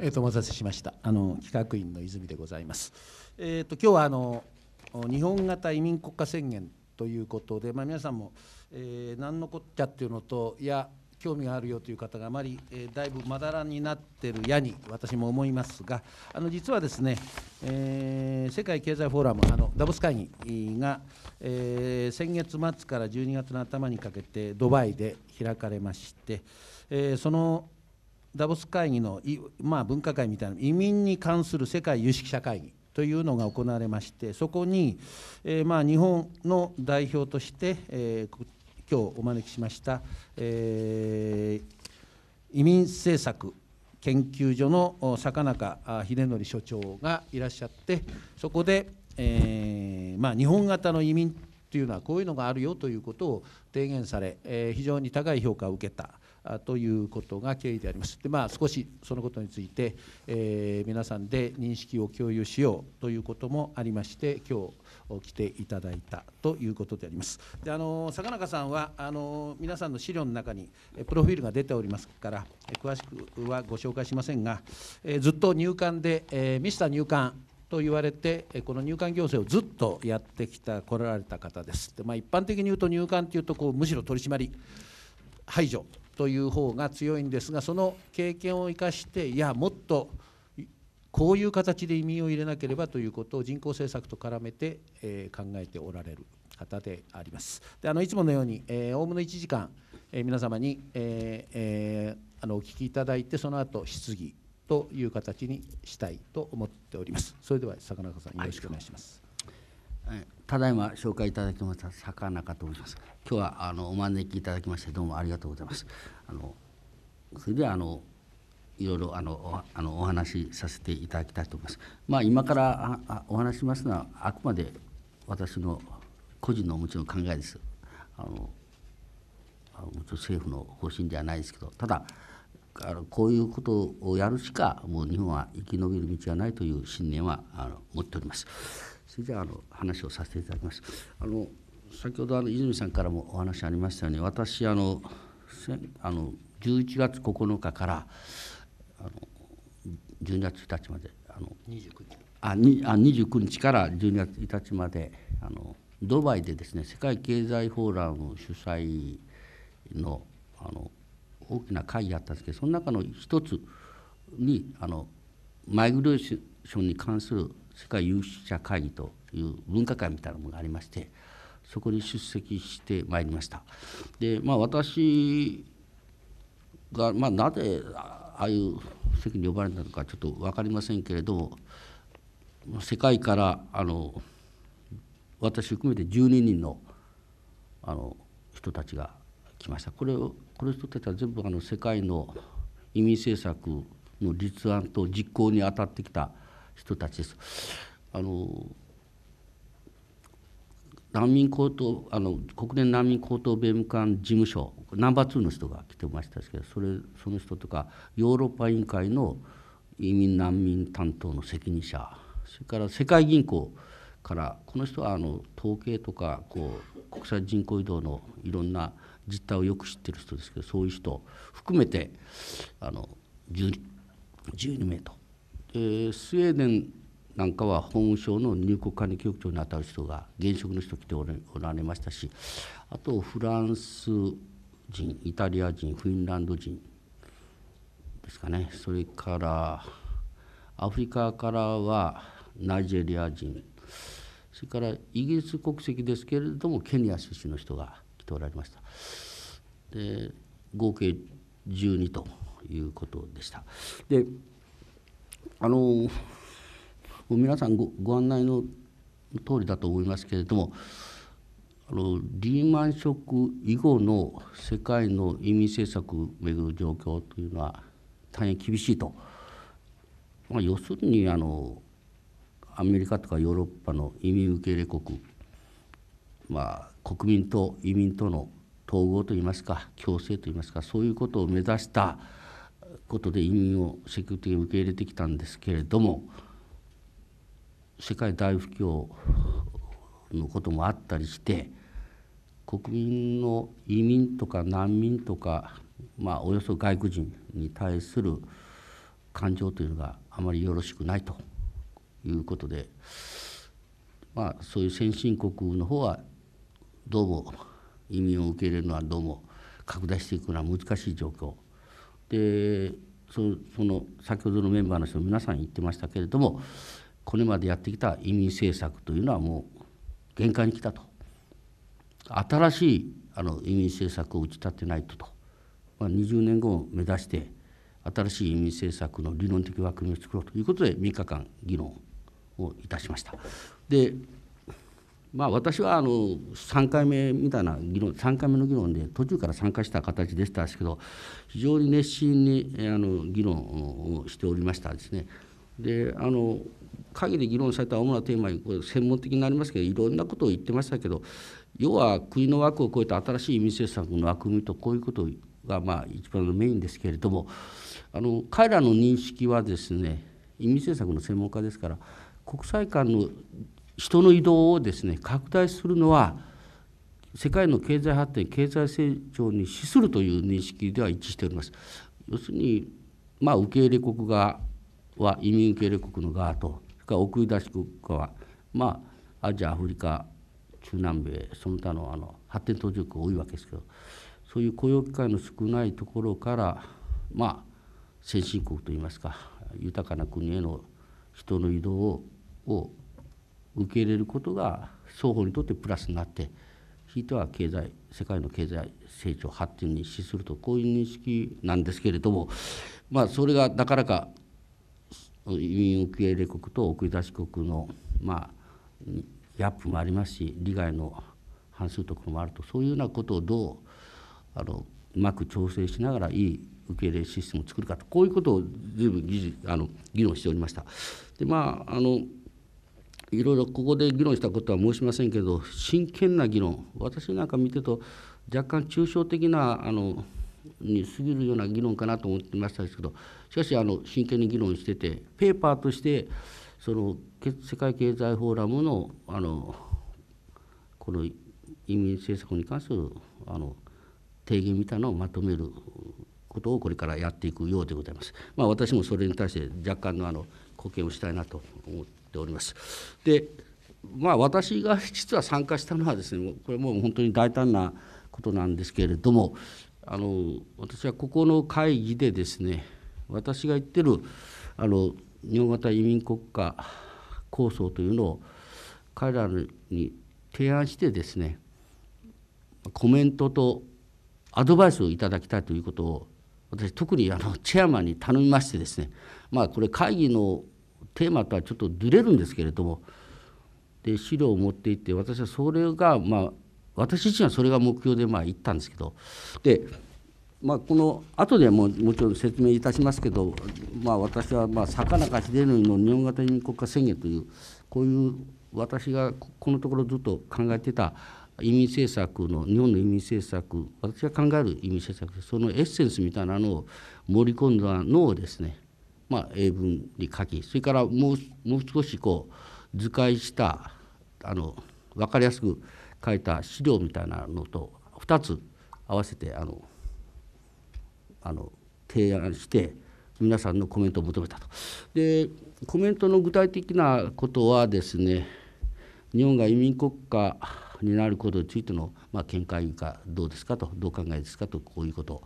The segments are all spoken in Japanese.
えーと、お待たせしましたあの企画員の泉でございます。えーと、今日はあの日本型移民国家宣言ということで、まあ、皆さんも、えー、何のこっちゃっていうのといや興味があるよという方があまり、えー、だいぶまだらになってるやに私も思いますがあの実はですね、えー、世界経済フォーラムあのダボス会議が、えー、先月末から12月の頭にかけてドバイで開かれまして、えそのダボス会議の、まあ、分科会みたいな移民に関する世界有識者会議というのが行われましてそこに、えー、まあ、日本の代表として、えー、今日お招きしました、えー、移民政策研究所の坂中秀則所長がいらっしゃってそこで、えまあ、日本型の移民というのはこういうのがあるよということを提言され、え非常に高い評価を受けたということが経緯であります。でまあ、少しそのことについて、えー、皆さんで認識を共有しようということもありまして今日来ていただいたということであります。であの坂中さんはあの皆さんの資料の中にプロフィールが出ておりますから詳しくはご紹介しませんが、えー、ずっと入管で、えー、ミスター入管と言われてこの入管行政をずっとやってきた来られた方ですで、まあ、一般的に言うと入管というとこうむしろ取り締まり排除という方が強いんですがその経験を生かしていやもっとこういう形で移民を入れなければということを人口政策と絡めて、え考えておられる方であります。であのいつものように、えー、おおむね1時間、え皆様に、えーえー、あのお聞きいただいてその後質疑という形にしたいと思っております。それでは坂中さんよろしくお願いします。はいただいま紹介いただきました坂中と申します。今日はあのお招きいただきましてどうもありがとうございます。あのそれではあのいろいろあのあのお話しさせていただきたいと思います。まあ、今からお話しますのはあくまで私の個人のもちろん考えです。あのもちろん政府の方針ではないですけどただあのこういうことをやるしかもう日本は生き延びる道はないという信念はあの持っております。それじゃあの話をさせていただきます。あの先ほどあの泉さんからもお話ありましたように私あのあの11月9日からあの12月1日まであの29日あにあ29日から12月1日まであのドバイでですね世界経済フォーラム主催のあの大きな会議あったんですけどその中の一つにあのマイグレーションに関する世界有識者会議という分科会みたいなものがありましてそこに出席してまいりました。でまあ、私が、まあ、なぜああいう席に呼ばれたのかちょっと分かりませんけれども世界からあの私含めて12人のあの人たちが来ましたこれをこの人たちは全部あの世界の移民政策の立案と実行に当たってきた人たちです。あの難民高等あの国連難民高等弁務官事務所ナンバー2の人が来てましたけどそれその人とかヨーロッパ委員会の移民難民担当の責任者それから世界銀行からこの人はあの統計とかこう国際人口移動のいろんな実態をよく知ってる人ですけどそういう人含めてあの 12, 12名とえー、スウェーデンなんかは法務省の入国管理局長にあたる人が現職の人来ておられましたしあとフランス人イタリア人フィンランド人ですかねそれからアフリカからはナイジェリア人それからイギリス国籍ですけれどもケニア出身の人が来ておられましたで合計12ということでしたであの皆さんごご案内の通りだと思いますけれどもあのリーマンショック以後の世界の移民政策をめぐる状況というのは大変厳しいと、まあ、要するにあのアメリカとかヨーロッパの移民受け入れ国、まあ、国民と移民との統合といいますか共生といいますかそういうことを目指したことで移民を積極的に受け入れてきたんですけれども世界大不況のこともあったりして国民の移民とか難民とか、まあ、およそ外国人に対する感情というのがあまりよろしくないということで、まあ、そういう先進国の方はどうも移民を受け入れるのはどうも拡大していくのは難しい状況でそその先ほどのメンバーの人皆さん言ってましたけれどもこれまでやってきた移民政策というのはもう限界に来たと新しいあの移民政策を打ち立てないとと、まあ、20年後を目指して新しい移民政策の理論的枠組みを作ろうということで3日間議論をいたしました。でまあ、私はあの3回目みたいな議論3回目の議論で途中から参加した形でしたけど非常に熱心にあの議論をしておりましたですね。であの議論された主なテーマにこれ専門的になりますけどいろんなことを言ってましたけど要は国の枠を超えた新しい移民政策の枠組みとこういうことがまあ一番のメインですけれどもあの彼らの認識はですね移民政策の専門家ですから国際間の人の移動をですね拡大するのは世界の経済発展経済成長に資するという認識では一致しております。要するに、まあ、受け入れ国側は移民受け入れ国の側とそれから送り出し国側、まあ、アジアアフリカ中南米その他のあの発展途上国多いわけですけどそういう雇用機会の少ないところからまあ先進国といいますか豊かな国への人の移動を受け入れることが双方にとってプラスになってひいては経済世界の経済成長発展に資するとこういう認識なんですけれども、まあ、それがなかなか移民受け入れ国と送り出し国の、まあ、ギャップもありますし利害の反するところもあるとそういうようなことをどうあのうまく調整しながらいい受け入れシステムを作るかとこういうことを随分議あの議論しておりました。でまああのいろいろここで議論したことは申しませんけど、真剣な議論、私なんか見てると、若干抽象的なあのに過ぎるような議論かなと思ってましたけど、しかしあの真剣に議論してて、ペーパーとしてその世界経済フォーラムのあのこの移民政策に関するあの提言みたいなのをまとめることをこれからやっていくようでございます。まあ、私もそれに対して若干のあの貢献をしたいなと思ってております。でまあ、私が実は参加したのはですねこれもう本当に大胆なことなんですけれどもあの私はここの会議でですね私が言ってるあの日本型移民国家構想というのを彼らに提案してですねコメントとアドバイスをいただきたいということを私特にあのチェアマンに頼みましてですねまあこれ会議のテーマとはちょっとずれるんですけれどもで資料を持っていって私はそれがまあ私自身はそれが目標でまあ行ったんですけどでまあ、この後でももちろん説明いたしますけど、まあ、私はまあ坂中秀則の日本型移民国家宣言というこういう私がこのところずっと考えてた移民政策の日本の移民政策私が考える移民政策そのエッセンスみたいなのを盛り込んだのをですねまあ、英文に書きそれからもうもう少しこう図解したあの分かりやすく書いた資料みたいなのと2つ合わせてあのあの提案して皆さんのコメントを求めたと。でコメントの具体的なことはですね日本が移民国家になることについての、まあ、見解がどうですかとどう考えですかとこういうこと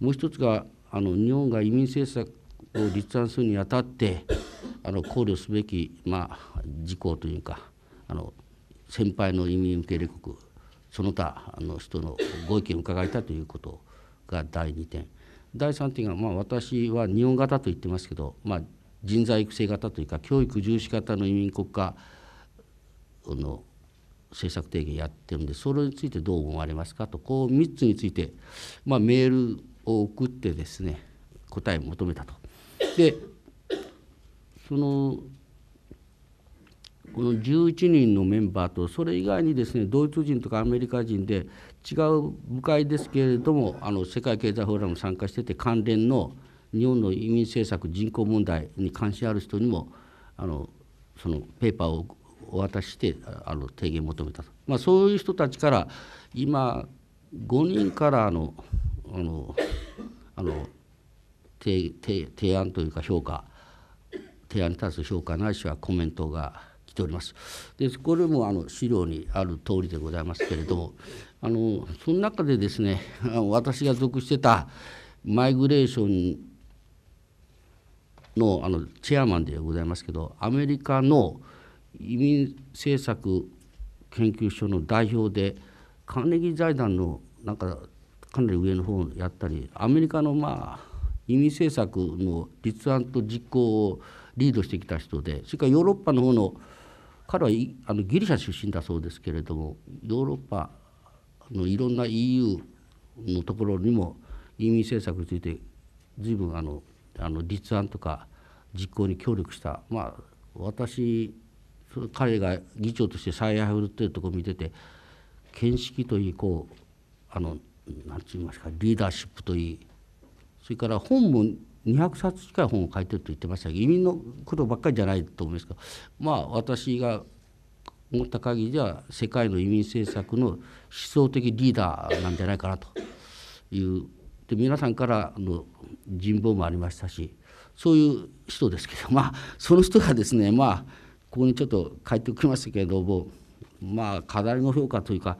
もう一つがあの日本が移民政策を立案するにあたってあの考慮すべき、まあ、事項というかあの先輩の移民受け入れ国その他の人のご意見を伺いたということが第2点第3点が、まあ、私は日本型と言ってますけど、まあ、人材育成型というか教育重視型の移民国家の政策提言やってるんでそれについてどう思われますかとこう3つについて、まあ、メールを送ってですね答えを求めたとでそのこの11人のメンバーとそれ以外にですねドイツ人とかアメリカ人で違う部会ですけれどもあの世界経済フォーラム参加してて関連の日本の移民政策人口問題に関心ある人にもあのそのペーパーをお渡ししてあの提言求めたと、まあ、そういう人たちから今5人からあのあのあの提案というか評価提案に対する評価ないしはコメントが来ております。でこれもあの資料にある通りでございますけれどもあのその中でですね 私が属してたマイグレーションのあのチェアマンでございますけどアメリカの移民政策研究所の代表でカーネギー財団のなんかかなり上の方やったりアメリカのまあ移民政策の立案と実行をリードしてきた人でそれからヨーロッパの方の彼はあのギリシャ出身だそうですけれどもヨーロッパのいろんな EU のところにも移民政策について随分あのあの立案とか実行に協力した、まあ、私彼が議長として最愛を振るっていところを見てて見識といいこうあの何て言いますかリーダーシップといいそれから本も200冊近い本を書いてると言ってましたけど移民のことばっかりじゃないと思いますけどまあ私が思った限りでは世界の移民政策の思想的リーダーなんじゃないかなというで皆さんからの人望もありましたしそういう人ですけど まあその人がですねまあここにちょっと書いておきましたけれどもまあ課題の評価というか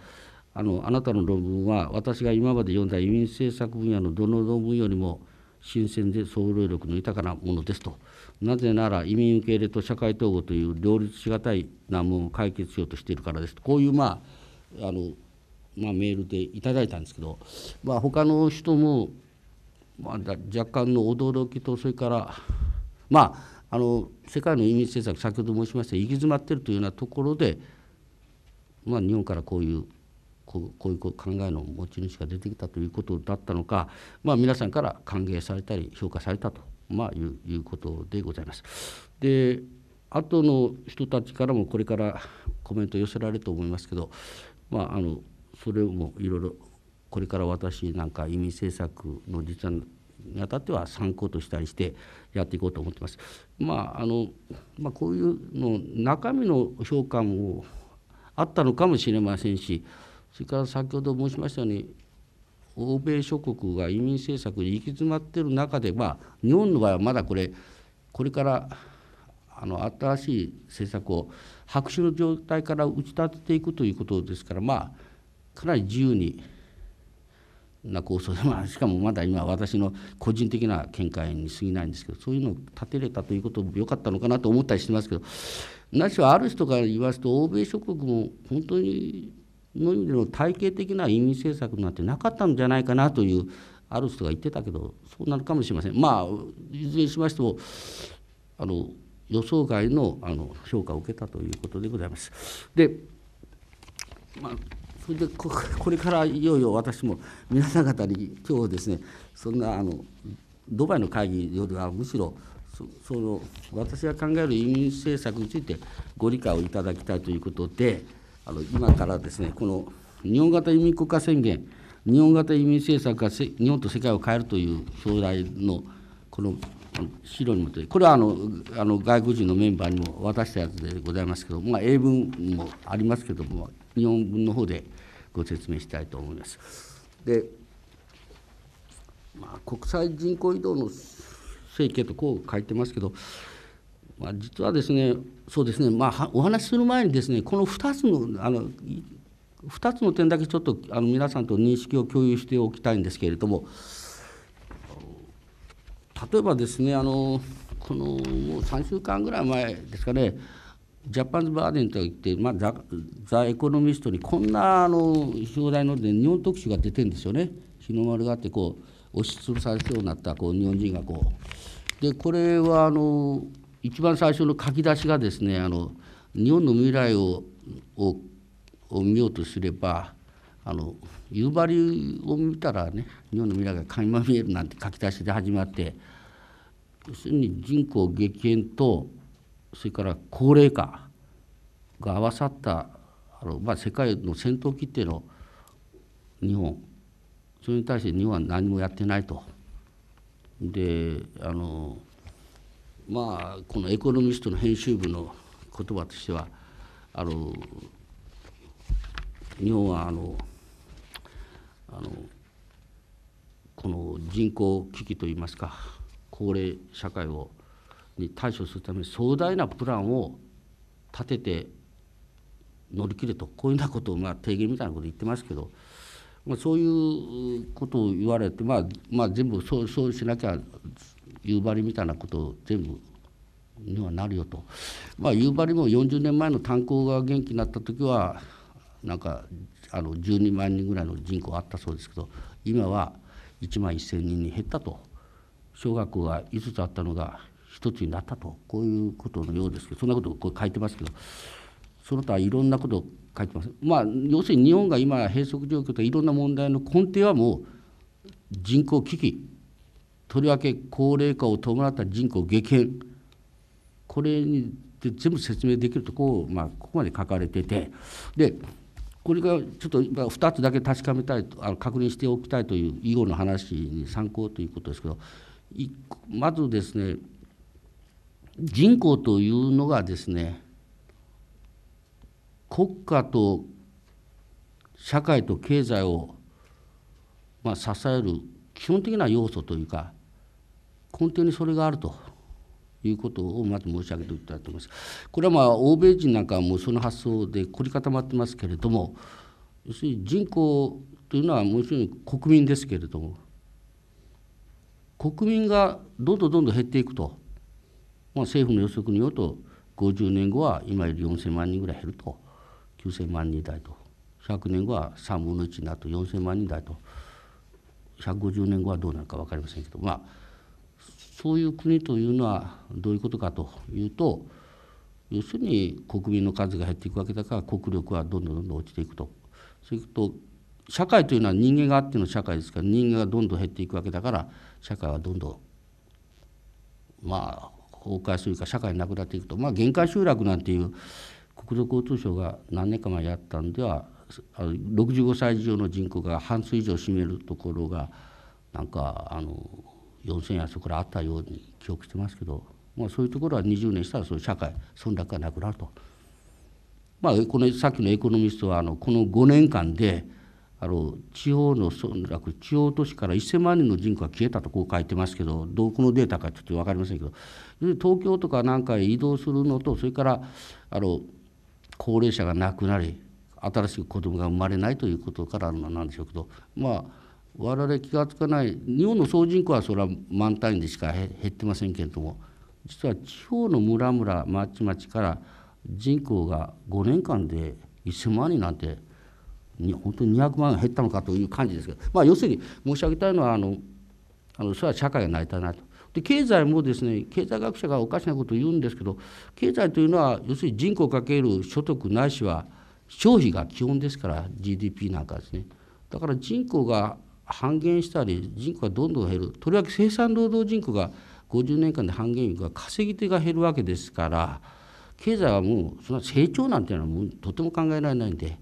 あのあなたの論文は私が今まで読んだ移民政策分野のどの論文よりも新鮮で総労力の豊かなものですとなぜなら移民受け入れと社会統合という両立しがたい難問を解決しようとしているからですとこういうまああの、まあ、メールでいただいたんですけど、まあ、他の人も、まあ、若干の驚きとそれからまああの世界の移民政策先ほど申しました行き詰まっているというようなところで、まあ、日本からこういうこういう考えの持ち主が出てきたということだったのか、まあ、皆さんから歓迎されたり評価されたと、まあ、いういうことでございます。で後の人たちからもこれからコメント寄せられると思いますけど、まあ、あのそれもいろいろこれから私なんか移民政策の実案にあたっては参考としたりしてやっていこうと思ってます。まああのまあ、こういうの中身の評価もあったのかもしれませんしそれから先ほど申しましたように欧米諸国が移民政策に行き詰まっている中で、まあ、日本の場合はまだこれこれからあの新しい政策を白紙の状態から打ち立てていくということですから、まあ、かなり自由にな構想で、まあ、しかもまだ今私の個人的な見解に過ぎないんですけどそういうのを立てれたということも良かったのかなと思ったりしてますけどなしはある人が言いますと欧米諸国も本当にの意味での体系的な移民政策なんてなかったんじゃないかなというある人が言ってたけどそうなるかもしれません。まあいずれにしましてもあの予想外のあの評価を受けたということでございます。で、まあ、それでこれからいよいよ私も皆さん方に今日ですねそんなあのドバイの会議よりはむしろその私が考える移民政策についてご理解をいただきたいということで。あの今からですねこの日本型移民国家宣言日本型移民政策が日本と世界を変えるという将来のこの資料にもとこれはあのあの外国人のメンバーにも渡したやつでございますけど、まあ、英文もありますけども日本文の方でご説明したいと思います。で、まあ、国際人口移動の政権とこう書いてますけどまあ、実はですねそうですね、まあ、お話しする前にですねこの2つのあの2つの点だけちょっとあの皆さんと認識を共有しておきたいんですけれども例えばですねあのこのもう3週間ぐらい前ですかねジャパンズ・バーデンといって、まあ、ザ・ザエコノミストにこんなあの表題の日本特集が出てるんですよね日の丸があってこう押しつぶされそうになったこう日本人がこう。でこれはあの一番最初の書き出しがですねあの日本の未来ををを見ようとすればあの夕張を見たらね日本の未来が垣間見えるなんて書き出しで始まって要するに人口激減とそれから高齢化が合わさったあの、まあ、世界の戦闘機っての日本それに対して日本は何もやってないと。であのまあこの「エコノミスト」の編集部の言葉としてはあの日本はあのあのこの人口危機といいますか高齢社会をに対処するために壮大なプランを立てて乗り切るとこういうようなことをまあ提言みたいなこと言ってますけど、まあ、そういうことを言われて、まあ、まあ全部そうそうしなきゃ夕張みたいなことを全部にはなるよと、まあ、夕張も40年前の炭鉱が元気になった時はなんかあの12万人ぐらいの人口あったそうですけど今は1万1,000人に減ったと小学校が5つあったのが1つになったとこういうことのようですけどそんなことをこう書いてますけどその他いろんなことを書いてます。まあ、要するに日本が今閉塞状況といろんな問題の根底はもう人口危機とりわけ高齢化を伴った人口激減これにで全部説明できるとこを、まあ、ここまで書かれててでこれがちょっと今2つだけ確かめたいあの確認しておきたいという以後の話に参考ということですけどまずですね人口というのがですね国家と社会と経済をまあ支える基本的な要素というか根底にそれがあるということをまず申し上げておきたいと思います。これはまあ欧米人なんかはもうその発想で凝り固まってますけれども要するに人口というのはもちろん国民ですけれども国民がどんどんどんどん減っていくと、まあ、政府の予測によると50年後は今より4,000万人ぐらい減ると9,000万人台と100年後は3分の1になると4,000万人台と150年後はどうなるか分かりませんけどまあそういう国というのはどういうことかというと要するに国民の数が減っていくわけだから国力はどんどんどんどん落ちていくと。そういうと社会というのは人間があっての社会ですから人間がどんどん減っていくわけだから社会はどんどんまあ崩壊するか社会なくなっていくとまあ限界集落なんていう国土交通省が何年か前やったんでは65歳以上の人口が半数以上占めるところがなんかあの4,000円そこらあったように記憶してますけど、まあ、そういうところは20年したらそういう社会存落がなくなると。まあ、このさっきのエコノミストはあのこの5年間であの地方の村落地方都市から1,000万人の人口が消えたとこう書いてますけどどこのデータかちょっと分かりませんけど東京とかなんかへ移動するのとそれからあの高齢者が亡くなり新しく子供が生まれないということからなんでしょうけどまあ我々気が付かない日本の総人口はそれは満タンでしか減ってませんけれども実は地方の村々町々から人口が5年間で1,000万人なんて本当に200万減ったのかという感じですけど、まあ、要するに申し上げたいのはあのあのそれは社会が成り立たないと。で経済もですね経済学者がおかしなことを言うんですけど経済というのは要するに人口かける所得ないしは消費が基本ですから GDP なんかですねだから人口が半減したり人口がどんどん減るとりわけ生産労働人口が50年間で半減いく稼ぎ手が減るわけですから経済はもうその成長なんていうのはもうとても考えられないんで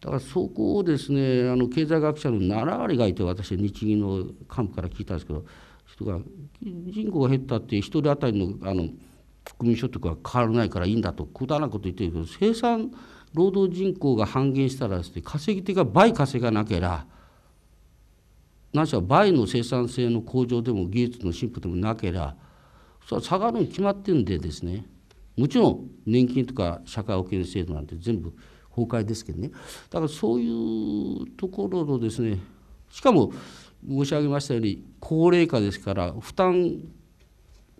だからそこをですねあの経済学者の7割がいて私日銀の幹部から聞いたんですけど人が人口が減ったって1人当たりのあの国民所得は変わらないからいいんだとくだらなこと言ってるけど生産労働人口が半減したらですね稼ぎ手が倍稼がなけりゃなしは倍の生産性の向上でも技術の進歩でもなければそれは下がるに決まってるんでですねもちろん年金とか社会保険制度なんて全部崩壊ですけどねだからそういうところのですねしかも申し上げましたように高齢化ですから負担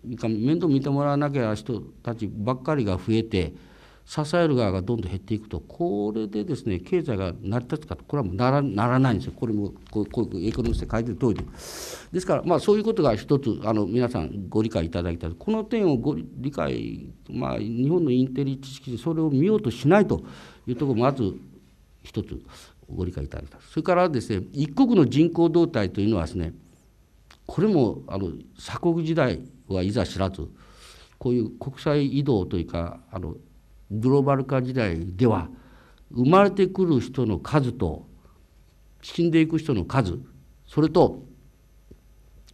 面倒見てもらわなきゃ人たちばっかりが増えて支える側がどんどん減っていくとこれでですね経済が成り立つかとこれはもうならならないんですよこれもこうこうエコノミストが書いてる通りでですからまあそういうことが一つあの皆さんご理解いただきたいこの点をご理解まあ日本のインテリ知識でそれを見ようとしないというところもまず一つご理解いただきたいそれからですね一国の人口動態というのはですねこれもあの鎖国時代はいざ知らずこういう国際移動というかあのグローバル化時代では生まれてくる人の数と死んでいく人の数それと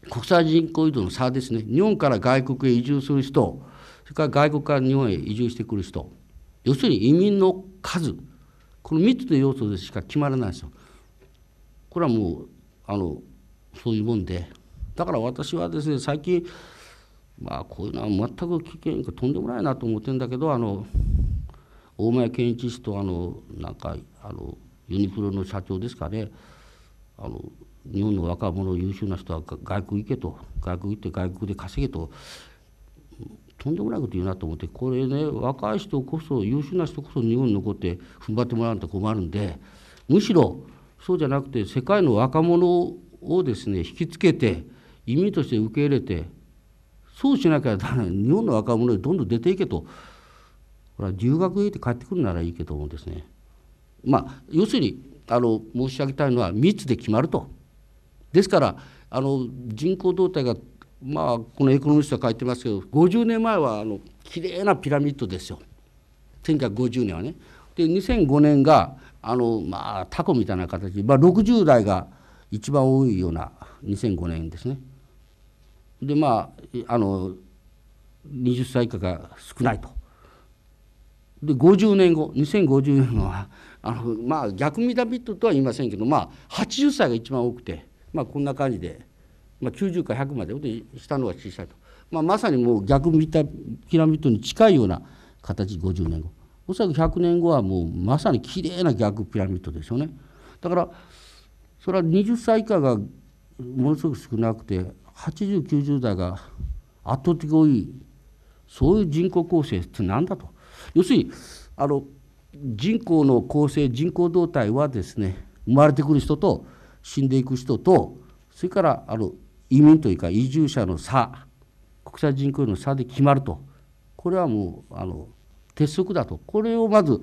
国際人口移動の差ですね日本から外国へ移住する人それから外国から日本へ移住してくる人要するに移民の数この3つの要素でしか決まらないですよ。これはもうあのそういうもんでだから私はですね最近まあこういうのは全く危険かとんでもないなと思ってんだけどあの大前健一氏とあのなんかあのユニクロの社長ですかねあの日本の若者優秀な人は外国行けと外国行って外国で稼げととんでもないこと言うなと思ってこれね若い人こそ優秀な人こそ日本に残って踏ん張ってもらわないと困るんでむしろそうじゃなくて世界の若者をですね引きつけて移民として受け入れてそうしなきゃだめ日本の若者にどんどん出ていけとこれは留学へ行って帰ってくるならいいけどもですねまあ要するにあの申し上げたいのは密で決まると。ですからあの人口動態がまあこのエコノミストが書いてますけど50年前はあの綺麗なピラミッドですよ1950年はね。で2005年があのまあタコみたいな形、まあ、60代が一番多いような2005年ですね。でまああの20歳以下が少ないと。で50年後2050年後はあのまあ逆ミダビットとは言いませんけどまあ80歳が一番多くて、まあ、こんな感じで、まあ、90か100までしたのが小さいと、まあ、まさにもう逆ミダピラミッドに近いような形50年後おそらく100年後はもうまさにきれいな逆ピラミッドですよねだからそれは20歳以下がものすごく少なくて8090代が圧倒的多いそういう人口構成って何だと要するにあの人口の構成人口動態はですね生まれてくる人と死んでいく人とそれからあの移民というか移住者の差国際人口の差で決まるとこれはもうあの鉄則だとこれをまず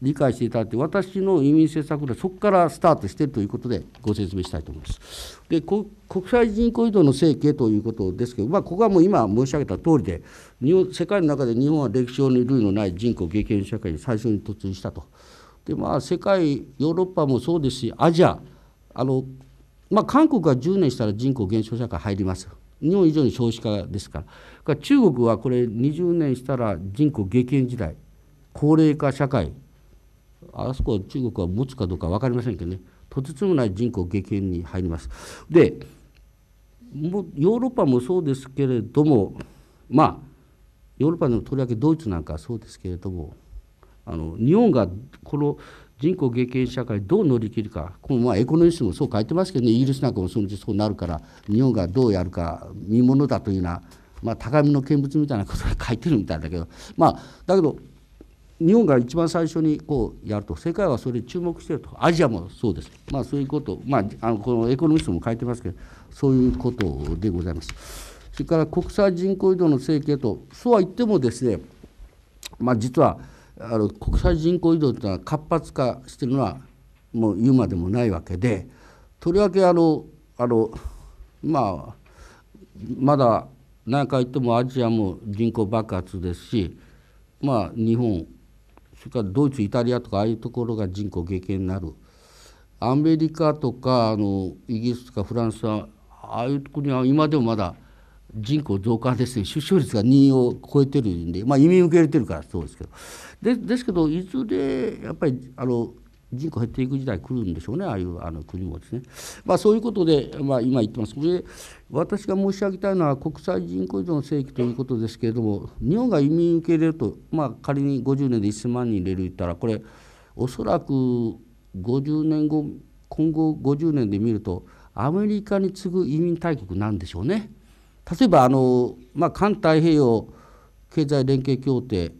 理解していただいて、私の移民政策でそこからスタートしているということで、ご説明したいと思います。で国際人口移動の整形ということですけど、まあ、ここはもう今申し上げた通りで、日本世界の中で日本は歴史上に類のない人口激減社会に最初に突入したと。でまあ、世界、ヨーロッパもそうですし、アジア、あのまあ、韓国は10年したら人口減少社会入ります。日本以上に少子化ですからから中国はこれ20年したら人口激減時代高齢化社会あそこ中国は持つかどうか分かりませんけどねとてつもない人口激減に入ります。でもヨーロッパもそうですけれどもまあヨーロッパでもとりわけドイツなんかはそうですけれどもあの日本がこの人口激減社会どう乗り切るかこのまあエコノミストもそう書いてますけどねイギリスなんかもそのうちそうなるから日本がどうやるか見ものだというような、まあ、高みの見物みたいなことが書いてるみたいだけどまあだけど日本が一番最初にこうやると世界はそれに注目してるとアジアもそうです、まあ、そういうことまあ、あのこのエコノミストも書いてますけどそういうことでございますそれから国際人口移動の整形とそうは言ってもですね、まあ、実はあの国際人口移動というのは活発化してるのはもう言うまでもないわけでとりわけあのあのまあまだ何回言ってもアジアも人口爆発ですしまあ日本れからドイツイタリアとかああいうところが人口激減になるアメリカとかあのイギリスとかフランスはああいう国は今でもまだ人口増加ですね出生率が2を超えてるんで、まあ、移民受け入れてるからそうですけどでですけどいずれやっぱりあの人口減っていく時代来るんでしょうねああいうあの国もですね、まあ、そういうことで、まあ、今言ってますこれ私が申し上げたいのは国際人口依存の正規ということですけれども日本が移民受け入れると、まあ、仮に50年で1000万人入れる言ったらこれおそらく50年後今後50年で見るとアメリカに次ぐ移民大国なんでしょうね。例えばあの、まあ、環太平洋経済連携協定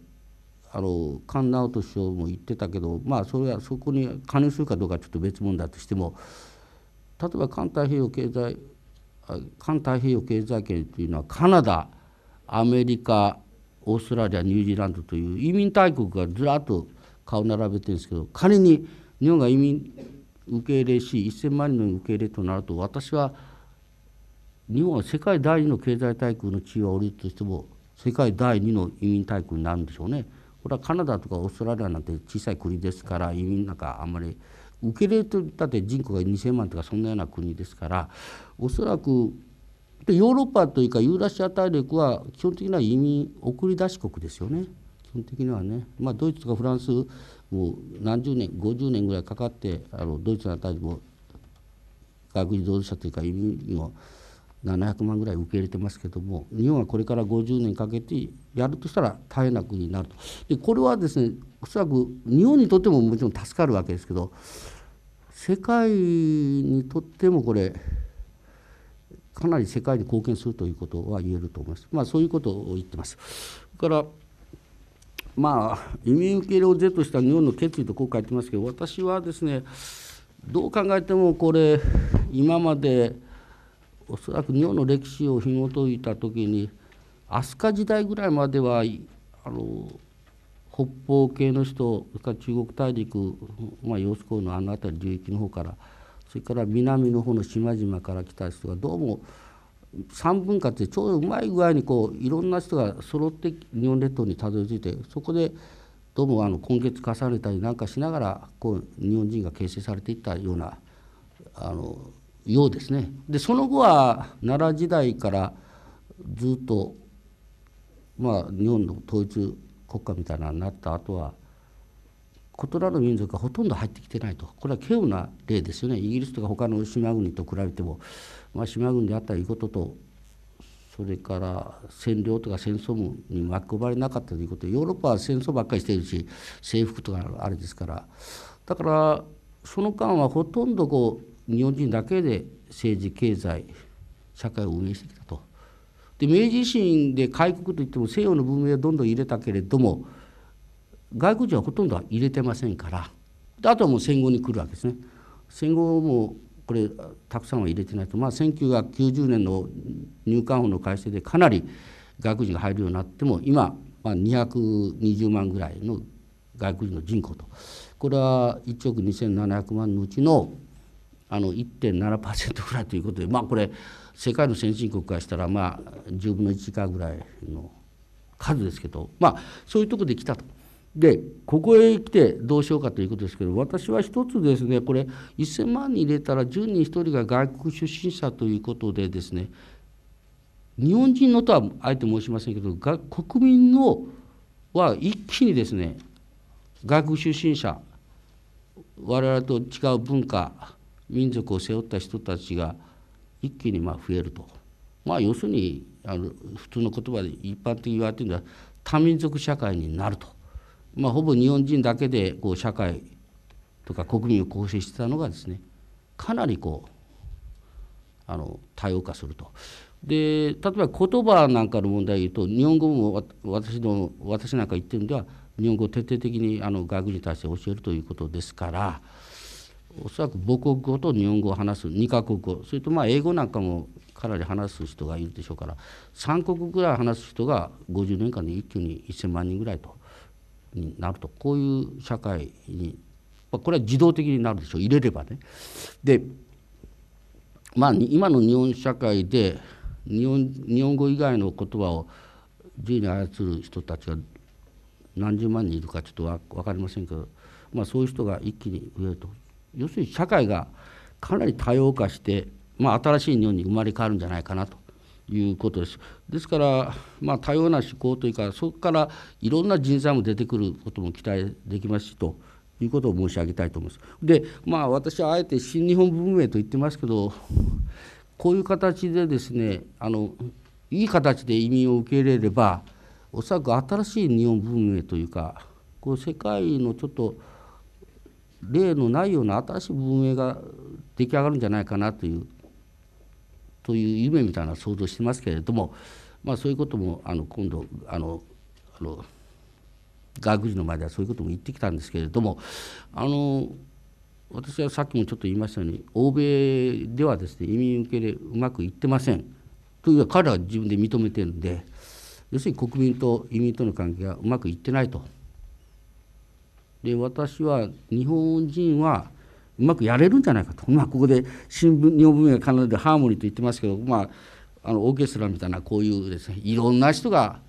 あの菅直人首相も言ってたけどまあそれはそこに加入するかどうかちょっと別問題としても例えば環太平洋経済環太平洋経済圏というのはカナダアメリカオーストラリアニュージーランドという移民大国がずらっと顔並べてるんですけど仮に日本が移民受け入れし1,000万人の受け入れとなると私は日本は世界第2の経済大国の地位は降りるとしても世界第2の移民大国になるんでしょうね。これはカナダとかオーストラリアなんて小さい国ですから移民なんかあんまり受け入れてだって人口が2,000万とかそんなような国ですからおそらくでヨーロッパというかユーラシア大陸は基本的には移民送り出し国ですよね基本的にはね、まあ、ドイツとかフランスもう何十年50年ぐらいかかってあのドイツの大陸も外国人同士者というか移民を700万ぐらい受け入れてますけども日本はこれから50年かけてやるとしたら大変な国になるとでこれはですねおそらく日本にとってももちろん助かるわけですけど世界にとってもこれかなり世界に貢献するということは言えると思います。まあ、そういうことを言ってます。からまあ移民受け入れを是とした日本の決意とこう書いてますけど私はですねどう考えてもこれ今までおそらく日本の歴史を紐解いた時に飛鳥時代ぐらいまではあの北方系の人それから中国大陸、まあ、揚子港のあの辺り流域の方からそれから南の方の島々から来た人がどうも3分割でちょうどうまい具合にこういろんな人が揃って日本列島にたどり着いてそこでどうもあの今月重ねたりなんかしながらこう日本人が形成されていったようなあのようですねでその後は奈良時代からずっとまあ日本の統一国家みたいなのになった後は異なる民族がほとんど入ってきてないとこれは稀有な例ですよねイギリスとか他の島国と比べても、まあ、島国であったいうこととそれから占領とか戦争に巻き込まれなかったということでヨーロッパは戦争ばっかりしてるし征服とかあれですからだからその間はほとんどこう日本人だけで政治経済社会を運営してきたと。で明治維新で開国といっても西洋の文明はどんどん入れたけれども外国人はほとんどは入れてませんからであとはもう戦後に来るわけですね。戦後もこれたくさんは入れてないと、まあ、1990年の入管法の改正でかなり外国人が入るようになっても今、まあ、220万ぐらいの外国人の人口とこれは1億2700万のうちのあの1.7%ぐらいということでまあこれ世界の先進国からしたらまあ10分の1以下ぐらいの数ですけどまあそういうとこで来たと。でここへ来てどうしようかということですけど私は一つですねこれ1,000万人入れたら10人1人が外国出身者ということでですね日本人のとはあえて申しませんけど国民のは一気にですね外国出身者我々と違う文化民族を背負った人たちが一気にま増えると。まあ、要するにあの普通の言葉で一般的に言われてるのは多民族社会になると、まあ、ほぼ日本人だけでこう社会とか国民を構成してたのがですねかなりこうあの多様化すると。で例えば言葉なんかの問題で言うと日本語も私の私なんか言ってるんでは日本語を徹底的にあの外国人に対して教えるということですから。おそらく母国語と日本語を話す2カ国語それとまあ英語なんかもかなり話す人がいるでしょうから3国ぐらい話す人が50年間で一挙に1,000万人ぐらいとになるとこういう社会に、まあ、これは自動的になるでしょう入れればね。でまあ今の日本社会で日本日本語以外の言葉を自由に操る人たちが何十万人いるかちょっと分かりませんけど、まあ、そういう人が一気に増えると要するに社会がかなり多様化して、まあ、新しい日本に生まれ変わるんじゃないかなということです。ですから、まあ、多様な思考というかそこからいろんな人材も出てくることも期待できますしということを申し上げたいと思います。でまあ私はあえて新日本文明と言ってますけどこういう形でですねあのいい形で移民を受け入れればおそらく新しい日本文明というかこう世界のちょっと例のないような新しい文明が出来上がるんじゃないかなというという夢みたいな想像してますけれども、まあ、そういうこともあの今度あのあの外国人の前ではそういうことも言ってきたんですけれどもあの私はさっきもちょっと言いましたように欧米ではですね移民受け入れうまくいってませんというか彼らは自分で認めてるんで要するに国民と移民との関係がうまくいってないと。で私は日本人はうまくやれるんじゃないかと、まあ、ここで新聞日本文明が奏でハーモニーと言ってますけど、まあ、あのオーケストラみたいなこういうですねいろんな人が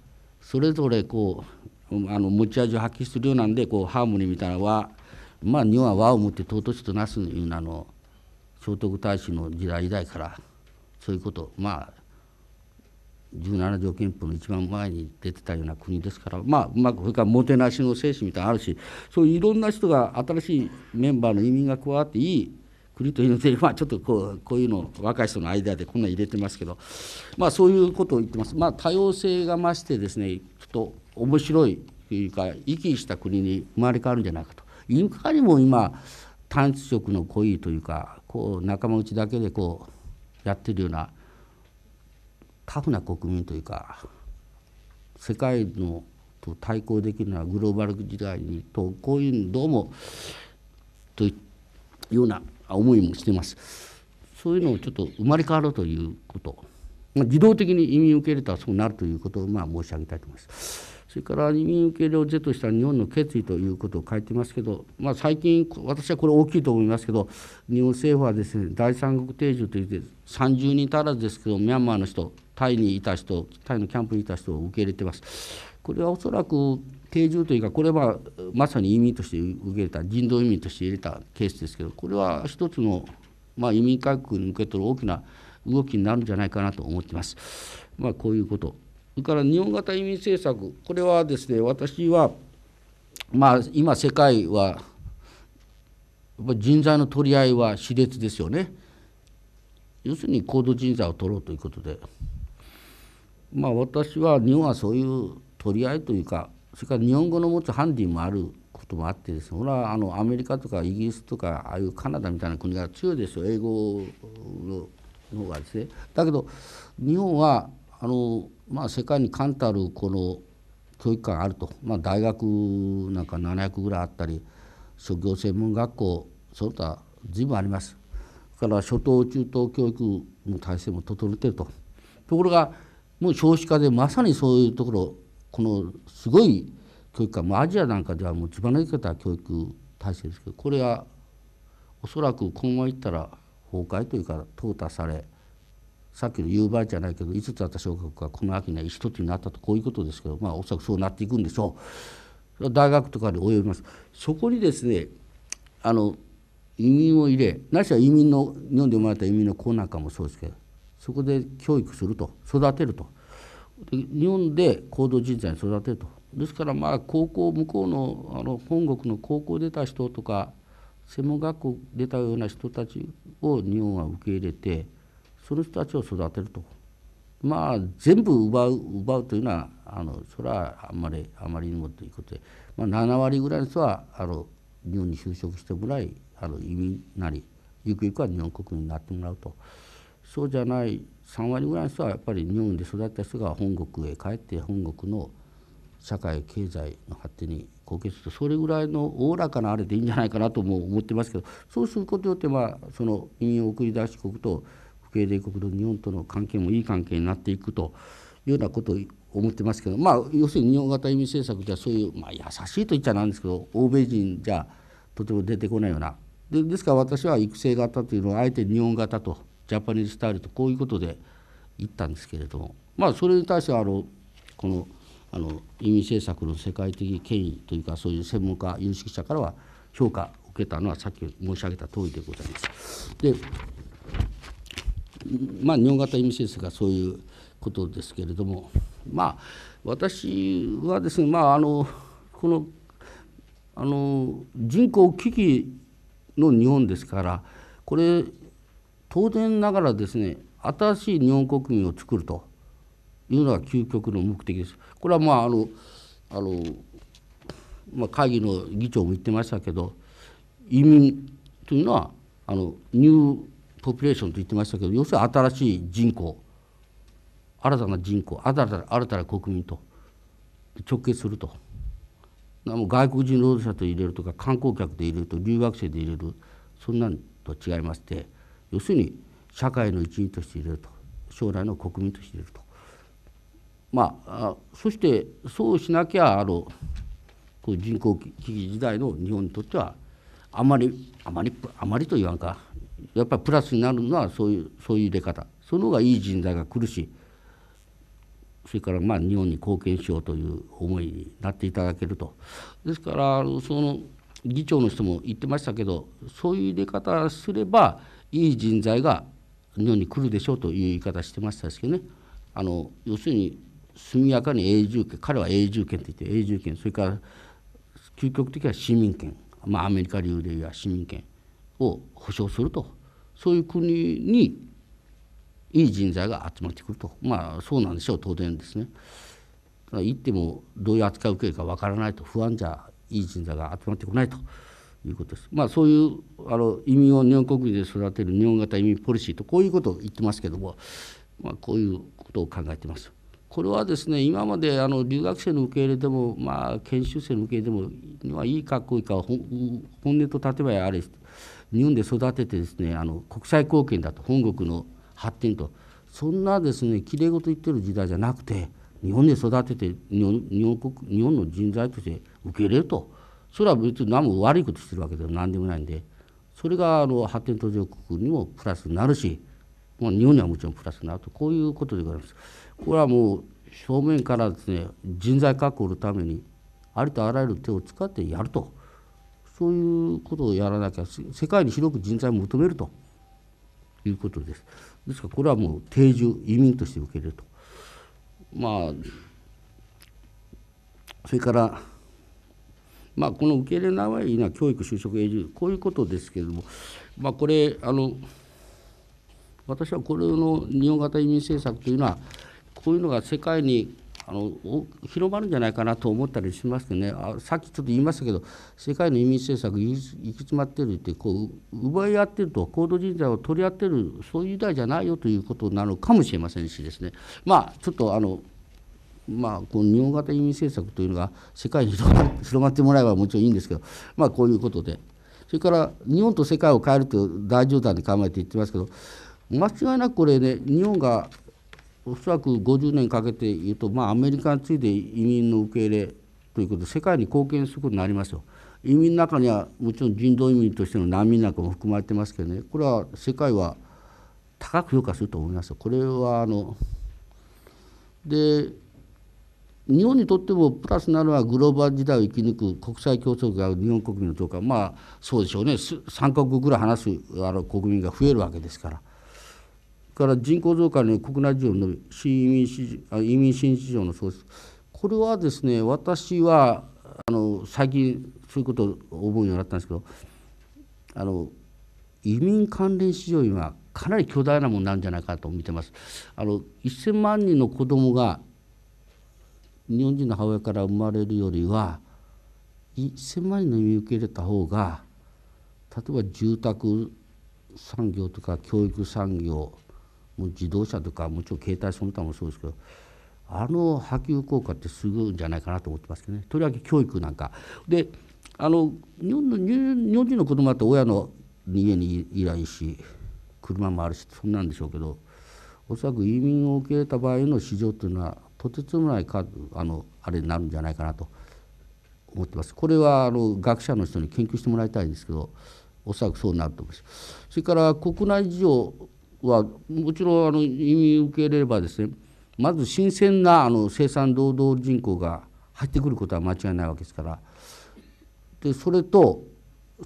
それぞれこうあの持ち味を発揮するようなんでこうハーモニーみたいな和まあ日本は和をもって尊しとなすいうなの聖徳太子の時代以来からそういうことまあ17条憲法の一番前に出てたような国ですから、まあ、うまくそれからもてなしの精神みたいなのあるしそういういろんな人が新しいメンバーの移民が加わっていい国というので、まあ、ちょっとこうこういうの若い人のアイデアでこんなん入れてますけど、まあ、そういうことを言ってます、まあ、多様性が増してですねちょっと面白いというか生きした国に生まれ変わるんじゃないかと。いかにも今単一色の恋というかこう仲間内だけでこうやってるようなタフな国民というか世界のと対抗できるのはグローバル時代にとこういうどうもというような思いもしてますそういうのをちょっと生まれ変わろうということ、まあ、自動的に移民を受け入れたらそうなるということをまあ申し上げたいと思います。それから移民受け入れを是とした日本の決意ということを書いてますけど、まあ、最近私はこれ大きいと思いますけど日本政府はですね第三国定住といって30人足らずですけどミャンマーの人タイにいた人タイのキャンプにいた人を受け入れてます。これはおそらく定住というかこれはまさに移民として受け入れた人道移民として入れたケースですけどこれは一つの、まあ、移民回復に向け取る大きな動きになるんじゃないかなと思ってます。まあ、こういうことれから日本型移民政策これはですね私はまあ今世界はやっぱ人材の取り合いは熾烈ですよね要するに高度人材を取ろうということでまあ私は日本はそういう取り合いというかそれから日本語の持つハンディもあることもあってですねほらあのアメリカとかイギリスとかああいうカナダみたいな国が強いですよ英語の方がですねだけど日本はあの、まあ、世界に冠たるこの教育館あると、まあ、大学なんか700ぐらいあったり職業専門学校その他随分あります。から初等中等教育の体制も整っていると。ところがもう少子化でまさにそういうところこのすごい教育館もうアジアなんかではもうずば抜けた教育体制ですけどこれはおそらく今後いったら崩壊というか淘汰されさっきの言う場合じゃないけど5つあった小学校がこの秋には1つになったとこういうことですけどまあおそらくそうなっていくんでしょう大学とかで及びますそこにですねあの移民を入れなしは移民の日本で生まれた移民の子なんかもそうですけどそこで教育すると育てると日本で行動人材に育てるとですからまあ高校向こうのあの本国の高校出た人とか専門学校出たような人たちを日本は受け入れてその人たちを育てるとまあ全部奪う奪うというのはあのそれはあんまりあまりにもということで、まあ、7割ぐらいの人はあの日本に就職してもらいあの移民なりゆくゆくは日本国民になってもらうとそうじゃない3割ぐらいの人はやっぱり日本で育った人が本国へ帰って本国の社会経済の発展に貢献するとそれぐらいのおおらかなあれでいいんじゃないかなとも思ってますけどそうすることによってまあその移民を送り出し国と英米国の日本との関係もいい関係になっていくというようなことを思ってますけど、まあ、要するに日本型移民政策ではそういう、まあ、優しいと言っちゃなんですけど欧米人じゃとても出てこないようなでですから私は育成型というのをあえて日本型とジャパニーズスタイルとこういうことで言ったんですけれども、まあ、それに対してはあのこのあの移民政策の世界的権威というかそういう専門家有識者からは評価を受けたのはさっき申し上げた通りでございます。でまあ日本型移民政策がそういうことですけれどもまあ私はですねまああのこのあの人口危機の日本ですからこれ当然ながらですね新しい日本国民を作るというのが究極の目的です。これはまああのあの、まあ、会議の議長も言ってましたけど移民というのはあの入ポピュレーションと言ってましたけど要するに新しい人口新たな人口新たな新たな国民と直結するともう外国人労働者と入れるとか観光客で入れると留学生で入れるそんなんと違いまして要するに社会の一員として入れると将来の国民として入れると。まあ、そしてそうしなきゃあのこう人口危機時代の日本にとってはあまりあまりあまりと言わんかやっぱりプラスになるのはそういうそういう入れ方その方がいい人材が来るしそれからまあ日本に貢献しようという思いになっていただけるとですからその議長の人も言ってましたけどそういう入れ方すればいい人材が日本に来るでしょうという言い方してましたですけどねあの要するに速やかに永住権彼は永住権って言って永住権それから究極的には市民権まあアメリカ流で言えば市民権を保障するとそういう国にいい人材が集まってくるとまあそうなんでしょう当然ですね。た行ってもどういう扱いを受けるかわからないと不安じゃいい人材が集まってこないということです。まあそういうあの移民を日本国民で育てる日本型移民ポリシーとこういうことを言ってますけども、まあ、こういうことを考えてます。これはですね今まであの留学生の受け入れでも、まあ、研修生の受け入れでも、まあ、いいかっこいいか本音とばやあれ日本で育ててですねあの国際貢献だと本国の発展とそんなですねきれい事言ってる時代じゃなくて日本で育てて日本日本国日本の人材として受け入れるとそれは別に何も悪いことしてるわけでは何でもないんでそれがあの発展途上国にもプラスになるし、まあ、日本にはもちろんプラスになるとこういうことでございます。これはもう正面からですね人材確保のためにありとあらゆる手を使ってやると。そういうことをやらなきゃ世界に広く人材を求めるということです。ですからこれはもう定住移民として受け入れると。まあそれからまあこの受け入れないはいのは教育就職永住こういうことですけれどもまあこれあの私はこれの日本型移民政策というのはこういうのが世界にあの広まるんじゃないかなと思ったりしますけどねあさっきちょっと言いましたけど世界の移民政策行き詰まってるってこう奪い合ってると高度人材を取り合ってるそういう時代じゃないよということなのかもしれませんしですねまあちょっとあのまあ、この日本型移民政策というのが世界に 広まってもらえばもちろんいいんですけど、まあ、こういうことでそれから日本と世界を変えるという大冗談で考えて言ってますけど間違いなくこれね日本がおそらく50年かけて言うと、まあ、アメリカについて移民の受け入れということで世界に貢献することになりますよ。移民の中にはもちろん人道移民としての難民なんかも含まれてますけどねこれは世界は高く評価すると思いますよ。これはあので日本にとってもプラスなのはグローバル時代を生き抜く国際競争がある日本国民の増加まあそうでしょうね3か国ぐらい話すあの国民が増えるわけですからから人口増加に国内需要の新移市民市場移民新市場の創出これはですね私はあの最近そういうことを思うようになったんですけどあの移民関連市場今かなり巨大なものなんじゃないかと見てます。あの1000万人の子供が日本人の母親から生まれるよりは1,000万人の移民受け入れた方が例えば住宅産業とか教育産業もう自動車とかもちろん携帯その他もそうですけどあの波及効果ってすごいんじゃないかなと思ってますけどねとりわけ教育なんか。であの日本の日本人の子供だって親の家にいないし車もあるしそんなんでしょうけどおそらく移民を受け入れた場合の市場というのはとてつもないかあのあれになるんじゃないかなと思ってます。これはあの学者の人に研究してもらいたいんですけどおそらくそうなると思います。それから国内事情はもちろんあの移民受け入れればですねまず新鮮なあの生産労働人口が入ってくることは間違いないわけですからでそれと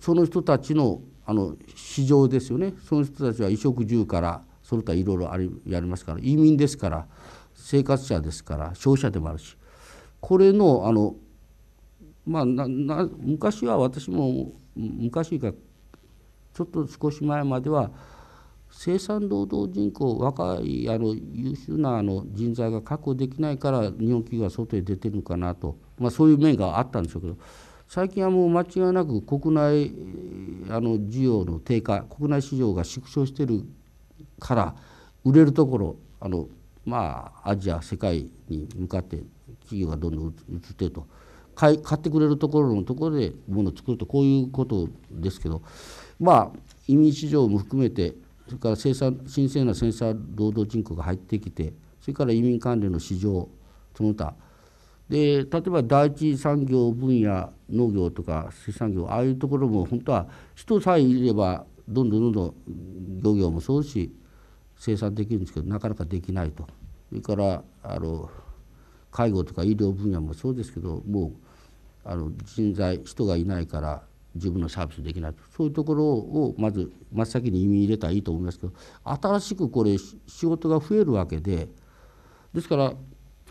その人たちのあの市場ですよねその人たちは衣食住からその他いろいろありやりますから移民ですから生活者ですから消費者でもあるしこれのあのまあなな昔は私も昔がちょっと少し前までは生産労働人口若いあの優秀なあの人材が確保できないから日本企業は外へ出てるのかなと、まあ、そういう面があったんでしょうけど最近はもう間違いなく国内あの需要の低下国内市場が縮小してるから売れるところあのまあアジア世界に向かって企業がどんどん移ってると買い買ってくれるところのところでものを作るとこういうことですけどまあ移民市場も含めてそれから生産神聖な生産労働人口が入ってきてそれから移民関連の市場その他で例えば第一産業分野農業とか水産業ああいうところも本当は人さえいればどんどんどんどん漁業もそうし生産できるんですけどなかなかできないとそれからあの介護とか医療分野もそうですけどもうあの人材人がいないから自分のサービスできないそういうところをまず真っ先に意味入れたらいいと思いますけど新しくこれ仕事が増えるわけでですから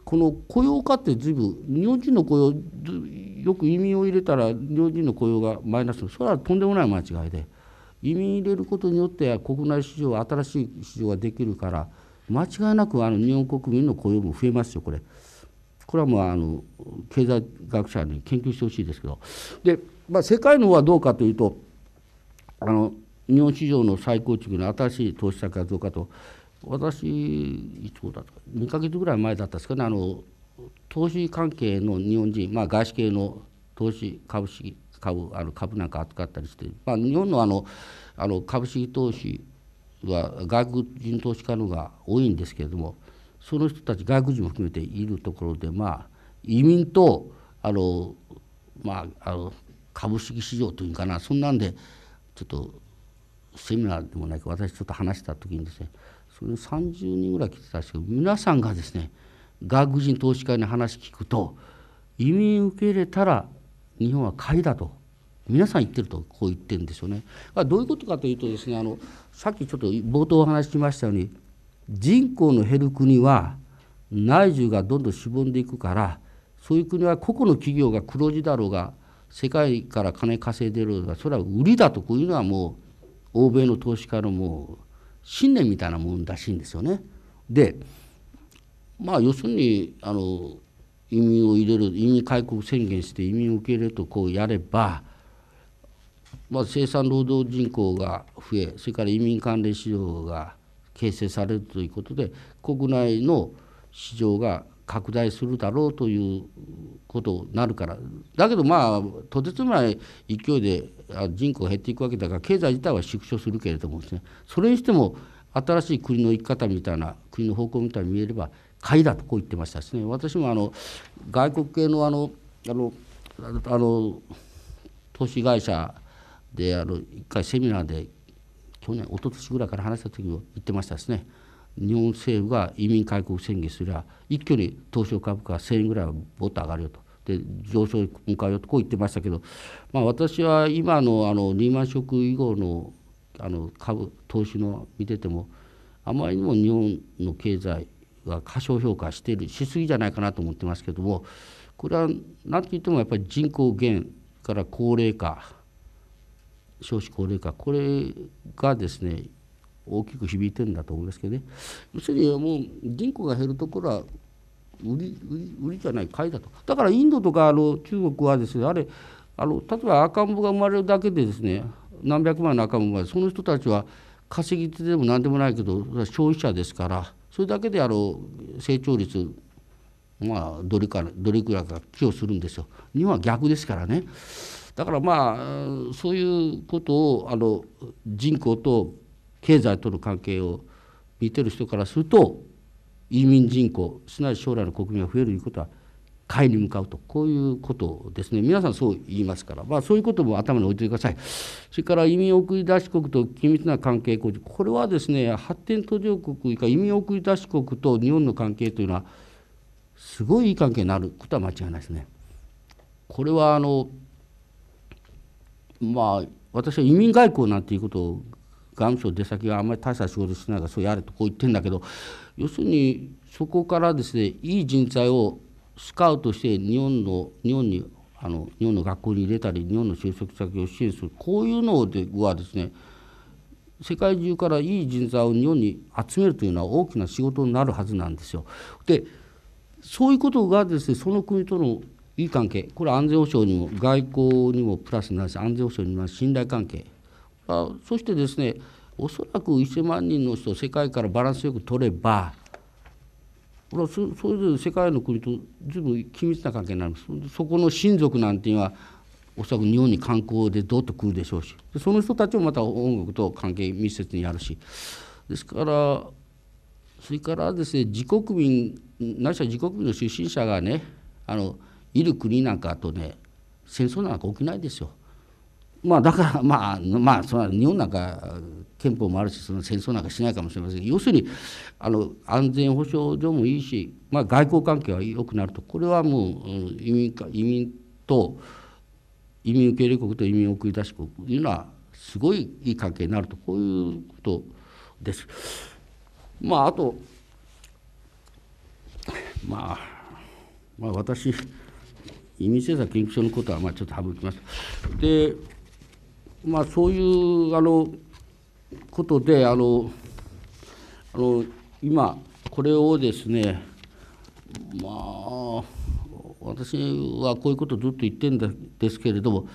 この雇用化って随分日本人の雇用よく移民を入れたら日本人の雇用がマイナスそれはとんでもない間違いで移民入れることによって国内市場新しい市場ができるから間違いなくあの日本国民の雇用も増えますよこれ。これはもうあの経済学者に研究してほしいですけど。でまあ、世界の方はどうかというとあの日本市場の再構築の新しい投資先はどうかと私いつだとか2か月ぐらい前だったですかねあの投資関係の日本人、まあ、外資系の投資株式株あの株なんか扱ったりして、まあ、日本のあのあの株式投資は外国人投資家のが多いんですけれどもその人たち外国人も含めているところで、まあ、移民とあの、まあ、あの株式市場というかなそんなんでちょっとセミナーでもないか私ちょっと話した時にですねそれ30人ぐらい来てたんですけど皆さんがですね外国人投資家に話聞くと移民受け入れたら日本は買いだと皆さん言ってるとこう言ってるんですよね。どういうことかというとですねあのさっきちょっと冒頭お話ししましたように人口の減る国は内需がどんどんしぼんでいくからそういう国は個々の企業が黒字だろうが世界から金稼いでるそれは売りだとこういうのはもう欧米の投資家のもう信念みたいなもんらしいんですよね。でまあ要するにあの移民を入れる移民開国宣言して移民を受け入れるとこうやれば、まあ、生産労働人口が増えそれから移民関連市場が形成されるということで国内の市場が拡大するだろうということになるからだけどまあとてつもない勢いで人口が減っていくわけだから経済自体は縮小するけれどもですねそれにしても新しい国の生き方みたいな国の方向みたいに見えれば鍵だとこう言ってましたしね私もあの外国系のあのあのあの投資会社であの一回セミナーで去年一昨年ぐらいから話した時も言ってましたですね。日本政府が移民開国宣言すれば一挙に東証株価が1,000円ぐらいはぼっと上がるよと。で上昇に向かうよとこう言ってましたけど、まあ、私は今のあのリーマンショック以後のあの株投資の見ててもあまりにも日本の経済は過小評価しているしすぎじゃないかなと思ってますけどもこれは何と言ってもやっぱり人口減から高齢化少子高齢化これがですね大きく響いてるんだと思いますけどね要するにもう人口が減るところは売り売り売りじゃない買いだとだからインドとかあの中国はですねあれあの例えば赤ん坊が生まれるだけでですね何百万の赤ん坊がその人たちは稼ぎ手でも何でもないけど消費者ですからそれだけであの成長率まあどれかどれくらいか寄与するんですよ日本は逆ですからねだからまあそういうことをあの人口と経済との関係を見てる人からすると移民人口すなわち将来の国民が増えるということは買いに向かうとこういうことですね皆さんそう言いますから、まあ、そういうことも頭に置いてくださいそれから移民送り出し国と緊密な関係構築これはですね発展途上国以下移民送り出し国と日本の関係というのはすごいいい関係になることは間違いないですね。これはあのまあ私は移民外交なんていうことを元祖出先があんまり大した仕事してないからそうやれとこう言ってんだけど要するにそこからですねいい人材をスカウトして日本の日本にあの日本の学校に入れたり日本の就職先を支援するこういうのではですね世界中からいい人材を日本に集めるというのは大きな仕事になるはずなんですよ。でそういうことがですねその国とのいい関係これは安全保障にも外交にもプラスになるし安全保障にも信頼関係あそしてですねおそらく1万人の人を世界からバランスよく取ればこれはそれぞれ世界の国と随分緊密な関係になりますそこの親族なんていうのはおそらく日本に観光でどっと来るでしょうしその人たちもまた音楽と関係密接にあるしですからそれからですね自国民なしは自国民の出身者がねあのいる国なんかとね戦争なんか起きないですよ。まあ、だから、まあ、まあ、その日本なんか憲法もあるしその戦争なんかしないかもしれませんが要するにあの安全保障上もいいし、まあ、外交関係は良くなるとこれはもう移民か移民と移民受け入れ国と移民送り出し国というのはすごいいい関係になるとこういうことです。まあ、あと、まあ、まあ私移民政策研究所のことはまあちょっと省きます。でまあ、そういうあのことであのあの今これをですねまあ私はこういうことをずっと言ってるんですけれども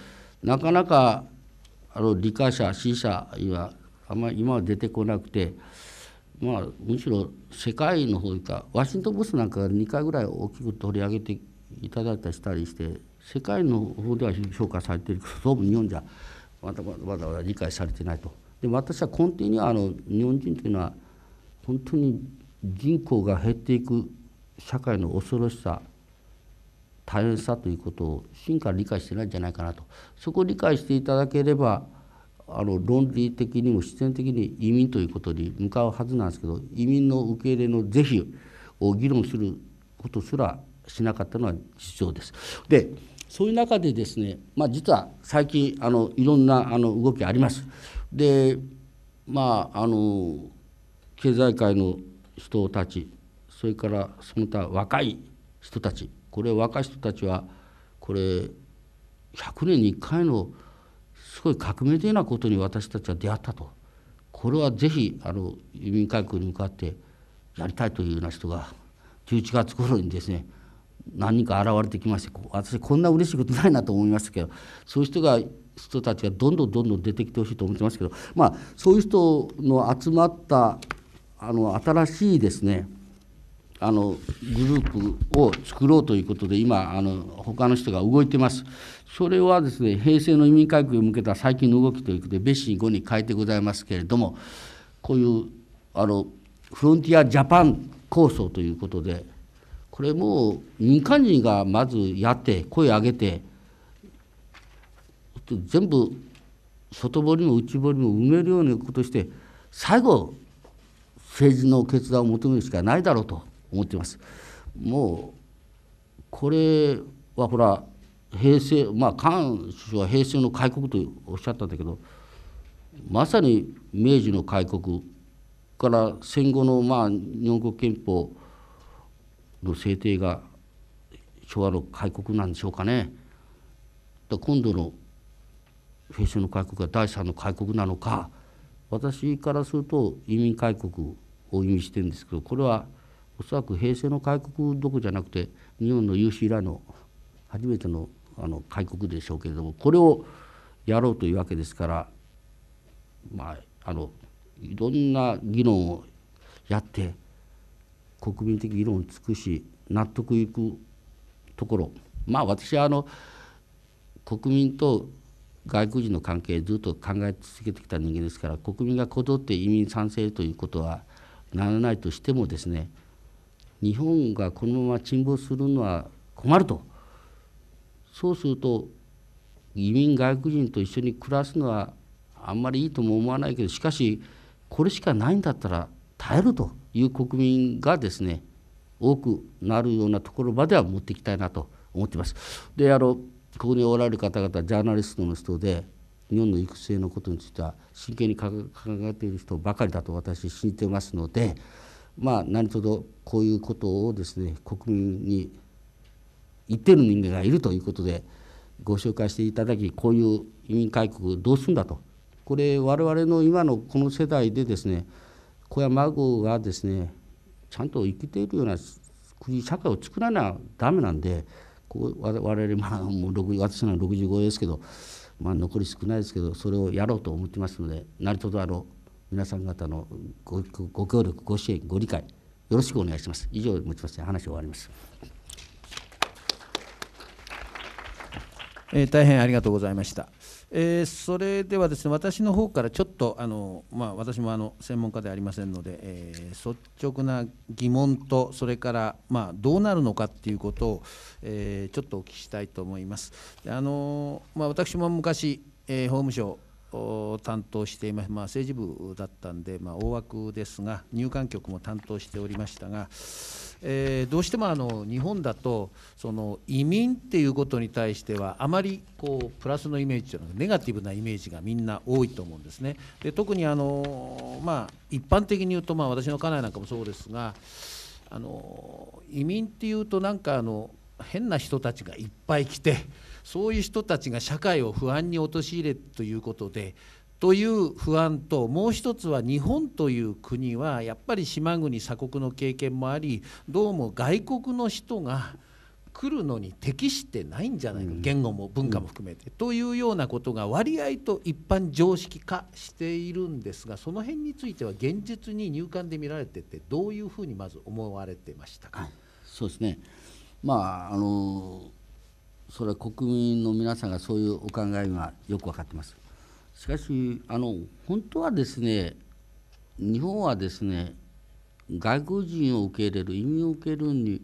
なかなかあの理科者 C 者はあんまり今は出てこなくて。まあ、むしろ世界の方かワシントン・ポストなんかが2回ぐらい大きく取り上げていただいたりしたりして世界の方では評価されてるけどどうも日本じゃわざわざ理解されてないと。で私は根底にはあの日本人というのは本当に人口が減っていく社会の恐ろしさ大変さということを真から理解してないんじゃないかなとそこを理解していただければあの論理的にも自然的に移民ということに向かうはずなんですけど移民の受け入れの是非を議論することすらしなかったのは実情です。でそういう中でですね、まあ、実は最近あのいろんなあの動きあります。でまああの経済界の人たちそれからその他若い人たちこれ若い人たちはこれ100年に1回のすごい革命的なことに私たちは出会ったとこれはぜひあの移民改革に向かってやりたいというような人が11月頃にですね何人か現れてきまして私こんな嬉しいことないなと思いましたけどそういう人が人たちがどんどんどんどん出てきてほしいと思ってますけど、まあ、そういう人の集まったあの新しいですねあのグループを作ろうということで今あの他の人が動いてます。それはですね平成の移民改革に向けた最近の動きということで別紙5に変えてございますけれどもこういうあのフロンティアジャパン構想ということでこれも民間人がまずやって声上げて全部外堀も内堀も埋めるようなことして最後政治の決断を求めるしかないだろうと思っています。もうこれはほら平成まあ菅首相は平成の開国とおっしゃったんだけどまさに明治の開国から戦後のまあ日本国憲法の制定が昭和の開国なんでしょうかね。だ今度の平成の開国が第3の開国なのか私からすると移民開国を意味してるんですけどこれはおそらく平成の開国どこじゃなくて日本の有史以来の初めてのあの開国でしょうけれどもこれをやろうというわけですからまああのいろんな議論をやって国民的議論を尽くし納得いくところまあ私はあの国民と外国人の関係ずっと考え続けてきた人間ですから国民がこぞって移民賛成ということはならないとしてもですね日本がこのまま沈没するのは困るとそうすると移民外国人と一緒に暮らすのはあんまりいいとも思わないけどしかしこれしかないんだったら耐えるという国民がですね多くなるようなところまでは持っていきたいなと思っています。であのここにおられる方々ジャーナリストの人で日本の育成のことについては真剣に考えている人ばかりだと私信じてますので、まあ、何とぞこういうことをですね国民に言ってる人間がいるということでご紹介していただきこういう移民改革どうするんだとこれ我々の今のこの世代でですねこれは孫がですねちゃんと生きているような国社会を作らなダメなんでここ我々まあもう私の65ですけど、まあ、残り少ないですけどそれをやろうと思ってますので何卒あの皆さん方のごご協力ご支援ご理解よろしくお願いします。以上をもちまして話終わります。えー、大変ありがとうございました。えー、それではですね私の方からちょっとあの、まあ、私もあの専門家ではありませんので、えー、率直な疑問とそれから、まあ、どうなるのかっていうことを、えー、ちょっとお聞きしたいと思います。あのまあ、私も昔、え法務省担当しています、まあ、政治部だったんで、まあ、大枠ですが入管局も担当しておりましたが、えー、どうしてもあの日本だとその移民っていうことに対してはあまりこうプラスのイメージというのはネガティブなイメージがみんな多いと思うんですね。で特にあの、まあ、一般的に言うと、まあ、私の家内なんかもそうですがあの移民っていうとなんかあの変な人たちがいっぱい来て。そういう人たちが社会を不安に陥れるということでという不安ともう一つは日本という国はやっぱり島国鎖国の経験もありどうも外国の人が来るのに適してないんじゃないか、言語も文化も含めて、というようなことが割合と一般常識化しているんですがその辺については現実に入管で見られててどういうふうにまず思われてましたか、そうですねまああのそれは国民の皆さんがそういうお考えがよく分かってます。しかしあの本当はですね日本はですね外国人を受け入れる移民を受け入れるに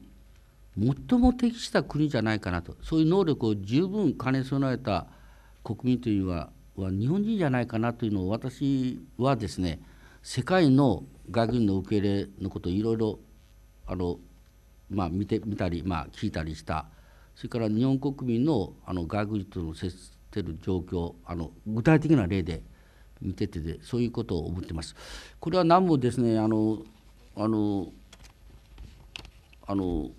最も適した国じゃないかなとそういう能力を十分兼ね備えた国民というのはは日本人じゃないかなというのを私はですね世界の外国人の受け入れのことをいろいろあの、まあ、見てみたり、まあ、聞いたりしたそれから日本国民のあの外国人との接してる状況あの具体的な例で見ててでそういうことを思ってます。これは何もですねあのあのあの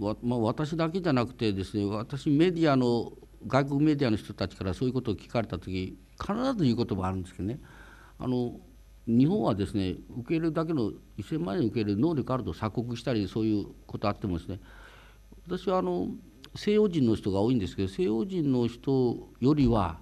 まあ、私だけじゃなくてですね私メディアの外国メディアの人たちからそういうことを聞かれた時必ず言うこともあるんですけどねあの日本はですね受け入れるだけの1,000万円受け入れる能力あると鎖国したりそういうことあってもですね私はあの西洋人の人が多いんですけど西洋人の人よりは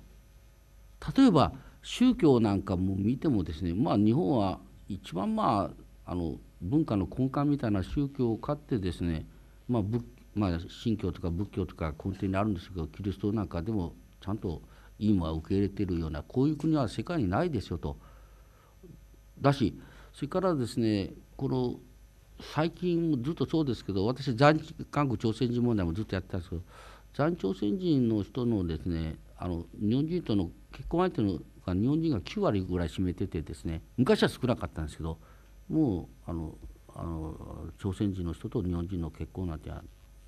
例えば宗教なんかも見てもですねまあ日本は一番まああの文化の根幹みたいな宗教を買ってですねまあ仏まあ、信教とか仏教とか根底にあるんですけどキリストなんかでもちゃんと委員は受け入れてるようなこういう国は世界にないですよと。だしそれからですねこの最近ずっとそうですけど私残韓国朝鮮人問題もずっとやってたんですけど在日朝鮮人の人のですねあの日本人との結婚相手のが日本人が9割ぐらい占めててですね昔は少なかったんですけどもうあのあの朝鮮人の人と日本人の結婚なんて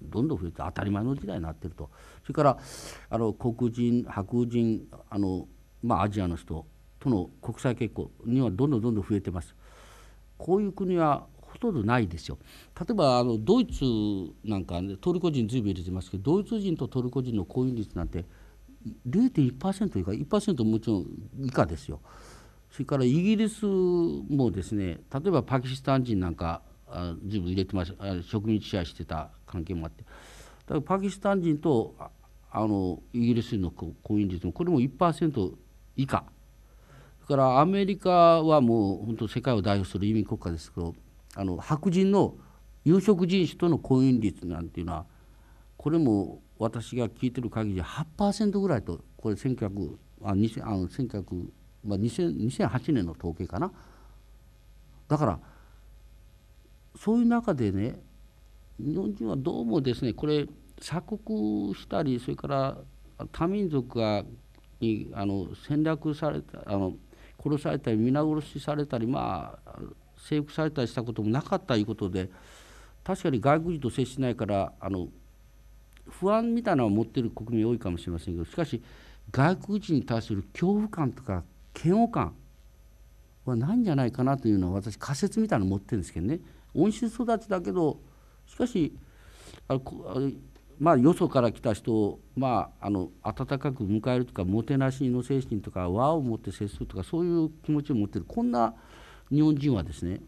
どんどん増えて当たり前の時代になってるとそれからあの黒人白人あの、まあ、アジアの人との国際結婚にはどんどんどんどん増えてます。こういう国はほとんどないですよ。例えばあのドイツなんか、ね、トルコ人ずいぶん入れてますけどドイツ人とトルコ人の婚姻率なんて0.1%以下1%もちろん以下ですよ。それからイギリスもですね例えばパキスタン人なんかずいぶん入れてます植民地支配してた関係もあってだからパキスタン人とあのイギリス人の婚姻率もこれも1%以下。それからアメリカはもう本当世界を代表する移民国家ですけどあの白人の有色人種との婚姻率なんていうのはこれも私が聞いてる限り8%ぐらいとこれ1900あ2000あの1900、まあ、2008年の統計かなだからそういう中でね日本人はどうもですねこれ鎖国したりそれから多民族がにあの戦略されたあの殺されたり皆殺しされたりまあ征服されたりしたこともなかったいうことで確かに外国人と接しないからあの不安みたいなのを持っている国民多いかもしれませんけどしかし外国人に対する恐怖感とか嫌悪感はないんじゃないかなというのは私仮説みたいなの持ってるんですけどね温室育ちだけどしかしあまあよそから来た人を、まあ、あの温かく迎えるとかもてなしの精神とか和を持って接するとかそういう気持ちを持ってるこんな日本人はですね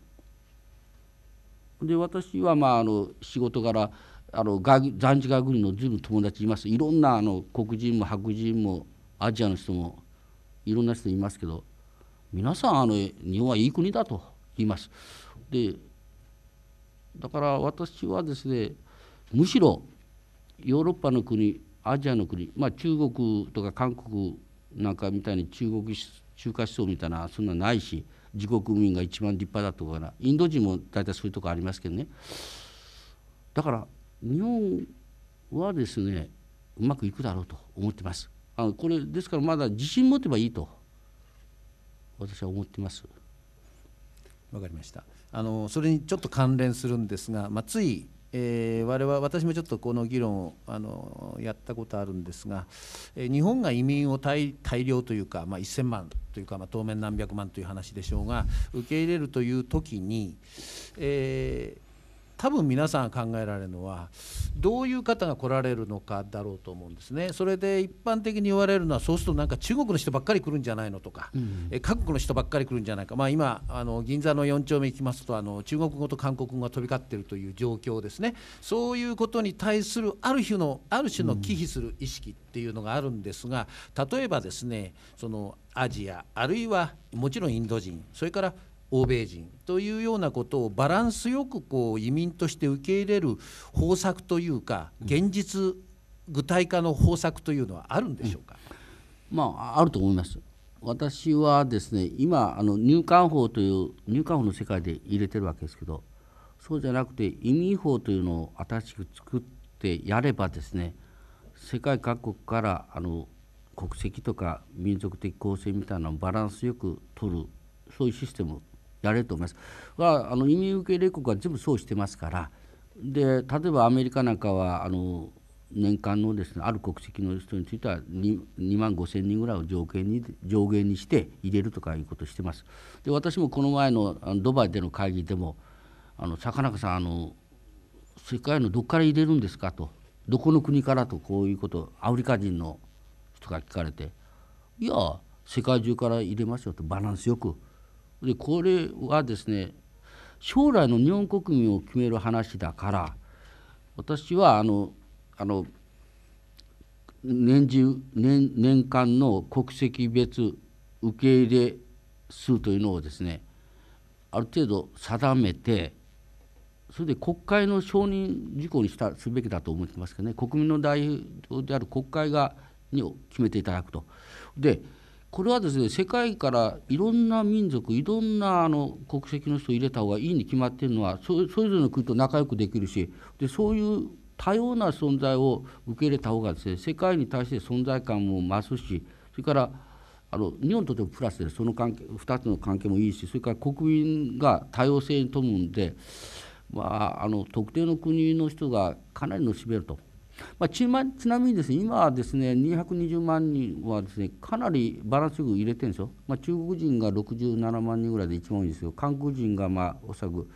で私はまああの仕事柄あのが日外国人のずい友達いますいろんなあの黒人も白人もアジアの人もいろんな人いますけど皆さんあの日本はいい国だと言います。でだから私はですねむしろヨーロッパの国アジアの国、まあ、中国とか韓国なんかみたいに中国中華思想みたいなそんなないし自国民が一番立派だとかなインド人も大体そういうとこありますけどねだから日本はですねうまくいくだろうと思ってますあのこれですからまだ自信持てばいいと私は思ってますわかりましたあのそれにちょっと関連するんですが、まあ、ついえー、我々私もちょっとこの議論をあのやったことあるんですが、えー、日本が移民を大量というか、まあ、1000万というか、まあ、当面何百万という話でしょうが受け入れるという時に、えー多分皆さん考えられるのはどういう方が来られるのかだろうと思うんですねそれで一般的に言われるのはそうするとなんか中国の人ばっかり来るんじゃないのとか、うん、え各国の人ばっかり来るんじゃないか、まあ、今あの銀座の4丁目行きますとあの中国語と韓国語が飛び交っているという状況ですねそういうことに対するある種のある種の忌避する意識っていうのがあるんですが例えばですねそのアジアあるいはもちろんインド人それから欧米人というようなことをバランスよくこう移民として受け入れる方策というか現実具体化の方策というのはあるんでしょうか、うん、まあ、あると思います。私はですね今あの入管法という入管法の世界で入れてるわけですけどそうじゃなくて移民法というのを新しく作ってやればですね世界各国からあの国籍とか民族的構成みたいなのをバランスよく取るそういうシステムをやれると思います。はあの移民受け入れ国は全部そうしてますからで例えばアメリカなんかはあの年間のですねある国籍の人については 2, 万5千人ぐらいを上限に上限にして入れるとかいうことをしてます。で私もこの前のドバイでの会議でもあの坂中さんあの世界のどこから入れるんですかとどこの国からとこういうことアフリカ人の人が聞かれていや世界中から入れますよとバランスよく。でこれはですね将来の日本国民を決める話だから私はあのあの年年年間の国籍別受け入れ数というのをですねある程度定めてそれで国会の承認事項にしたすべきだと思ってますけどね国民の代表である国会がに決めていただくと。でこれはですね世界からいろんな民族いろんなあの国籍の人を入れた方がいいに決まってるのはそれぞれの国と仲良くできるしでそういう多様な存在を受け入れた方がですね世界に対して存在感も増すしそれからあの日本にとってもプラスでその関係2つの関係もいいしそれから国民が多様性に富むんで、まあ、あの特定の国の人がかなりのしめるとまあ、ちまちなみにです、ね、今ですね、220万人はですね、かなりバランスよく入れてるんですよ、まあ、中国人が67万人ぐらいで一番多いんですよ、韓国人がまあおそらく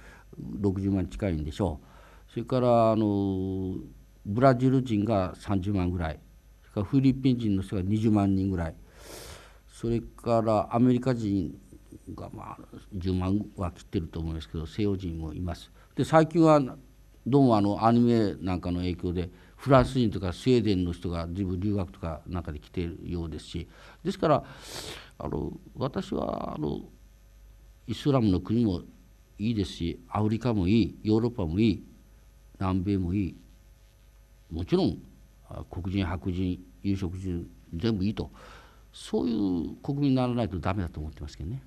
60万近いんでしょう、それからあのブラジル人が30万ぐらい、それからフィリピン人の人が20万人ぐらい、それからアメリカ人がまあ10万は切ってると思うんですけど、西洋人もいます。で最近はどうもあのアニメなんかの影響でフランス人とかスウェーデンの人が随分留学とかなんかで来ているようですしですからあの私はあのイスラムの国もいいですしアフリカもいいヨーロッパもいい南米もいいもちろん黒人白人有色人全部いいとそういう国民にならないとダメだと思ってますけどね。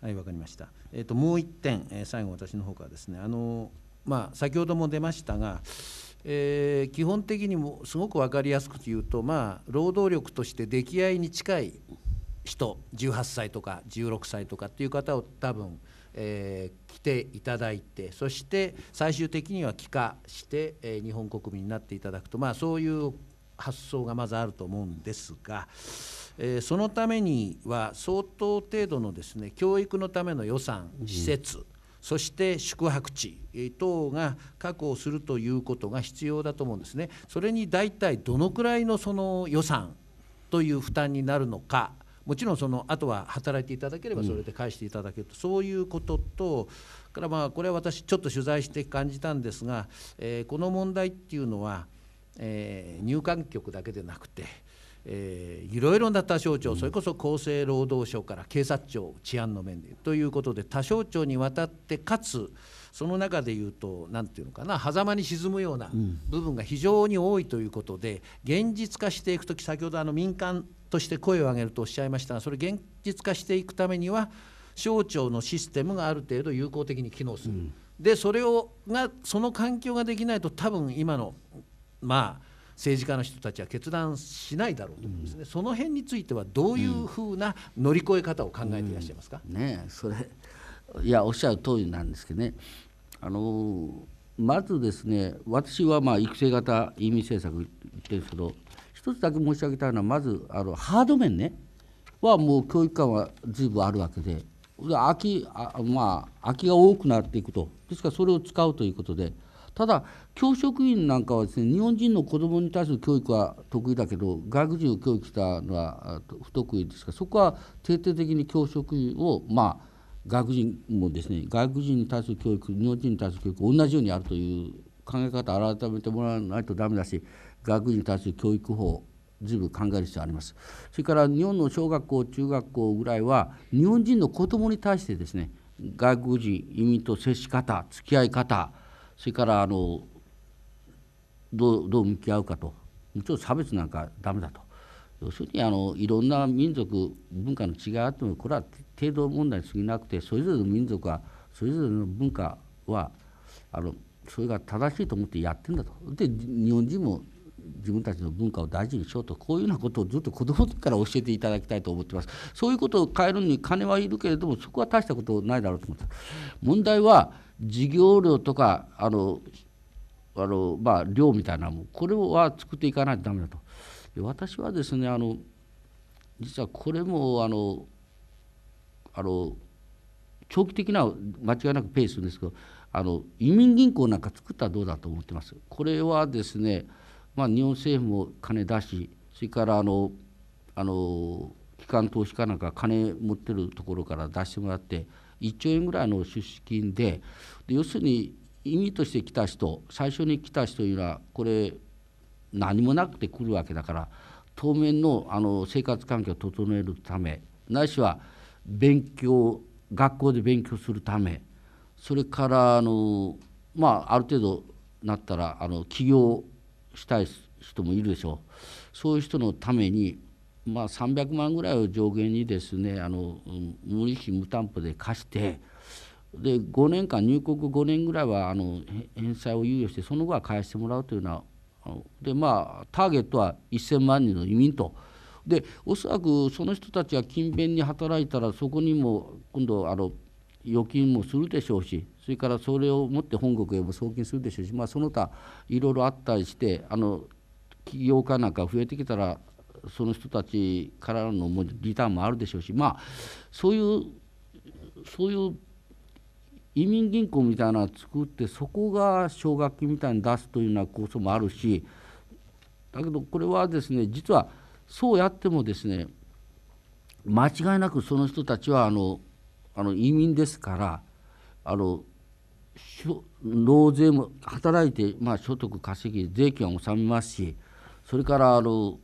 はい、わかりました。えっ、ー、ともう一点、えー、最後私の方からですね、あのまあ、先ほども出ましたが、えー、基本的にもすごく分かりやすく言うと、まあ、労働力として出来合いに近い人18歳とか16歳とかっていう方を多分、えー、来ていただいてそして最終的には帰化して、えー、日本国民になっていただくと、まあ、そういう発想がまずあると思うんですが、えー、そのためには相当程度のですね教育のための予算施設、うんそして宿泊地等が確保するということが必要だと思うんですね。それに大体どのくらいのその予算という負担になるのか。もちろんそのあとは働いていただければそれで返していただけると、うん、そういうこととからまあこれは私ちょっと取材して感じたんですが、えー、この問題っていうのは、えー、入管局だけでなくてえー、いろいろな他省庁それこそ厚生労働省から警察庁治安の面でということで他省庁にわたってかつその中でいうと何て言うのかな狭間に沈むような部分が非常に多いということで現実化していく時先ほどあの民間として声を上げるとおっしゃいましたがそれ現実化していくためには省庁のシステムがある程度有効的に機能する、うん、でそれをがその環境ができないと多分今のまあ政治家の人たちは決断しないだろうと思うんですね、うん、その辺についてはどういうふうな乗り越え方を考えていらっしゃいますか、うん、ねそれいやおっしゃる通りなんですけどねあのまずですね私はまあ育成型移民政策言ってるんですけど一つだけ申し上げたいのはまずあのハード面ねはもう教育観は随分あるわけで空き,、まあ、空きが多くなっていくとですからそれを使うということでただ教職員なんかはですね日本人の子どもに対する教育は得意だけど外国人を教育したのは不得意ですからそこは徹底的に教職員をまあ外国人もですね外国人に対する教育日本人に対する教育同じようにあるという考え方を改めてもらわないとダメだし外国人に対する教育法随分考える必要ありますそれから日本の小学校中学校ぐらいは日本人の子どもに対してですね外国人移民と接し方付き合い方それからあのどうどう向き合うかともちろん差別なんか駄目だと要するにあのいろんな民族文化の違いあってもこれは程度問題に過ぎなくてそれぞれの民族はそれぞれの文化はあのそれが正しいと思ってやってんだと。で日本人も自分たちの文化を大事にしようとこういうようなことをずっと子どもから教えていただきたいと思ってますそういうことを変えるのに金はいるけれどもそこは大したことないだろうと思って問題は事業料とかあのあの、まあ、量みたいなもこれは作っていかないとダメだと。私はですねあの実はこれもあのあの長期的な間違いなくペースするんですけどあの移民銀行なんか作ったらどうだと思ってます。これはですね、まあ、日本政府も金出しそれからあのあの機関投資家なんか金持ってるところから出してもらって1兆円ぐらいの出資金でで要するに意味として来た人最初に来た人というのはこれ何もなくて来るわけだから当面のあの生活環境を整えるためないしは勉強学校で勉強するためそれからあの、まあ、ある程度なったらあの起業したい人もいるでしょうそういう人のためにまあ、300万ぐらいを上限にですねあの無利子無担保で貸してで5年間入国5年ぐらいはあの返済を猶予してその後は返してもらうというのはでまあターゲットは1,000万人の移民と。でおそらくその人たちは勤勉に働いたらそこにも今度あの預金もするでしょうしそれからそれを持って本国へも送金するでしょうし、まあ、その他いろいろあったりしてあの起業家なんか増えてきたらその人たちからのリターンもあるでしょうしまあそういうそういう移民銀行みたいなのを作ってそこが奨学金みたいに出すというような構想もあるしだけどこれはですね実はそうやってもですね間違いなくその人たちはあのあの移民ですからあの納税も働いて、まあ、所得稼ぎ税金は納めますしそれからあの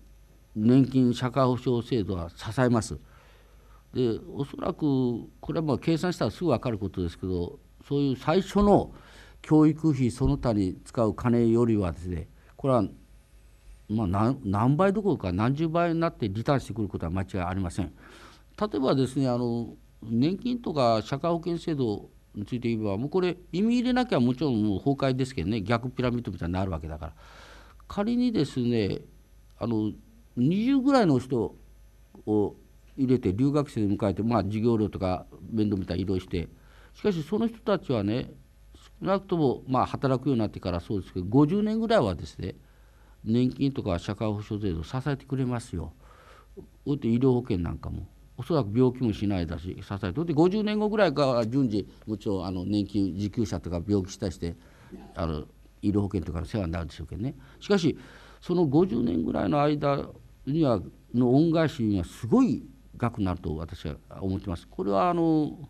年金社会保障制度は支えますでおそらくこれはまあ計算したらすぐ分かることですけどそういう最初の教育費その他に使う金よりはですねこれはまあ何倍どころか何十倍になってリターンしてくることは間違いありません。例えばですねあの年金とか社会保険制度について言えばもうこれ意味入れなきゃもちろんもう崩壊ですけどね逆ピラミッドみたいになるわけだから仮にですねあの20ぐらいの人を入れて留学生で迎えて、まあ、授業料とか面倒見たら移動してしかしその人たちはね少なくともまあ働くようになってからそうですけど50年ぐらいはですね年金とか社会保障制度を支えてくれますよ。医療保険なんかもおそらく病気もしないだし支えてで50年後ぐらいから順次もちろんあの年金受給者とか病気したりしてあの医療保険とかの世話になるでしょうけどねしかしその50年ぐらいの間にはの恩返しにはすごい額になると私は思ってます。これはあの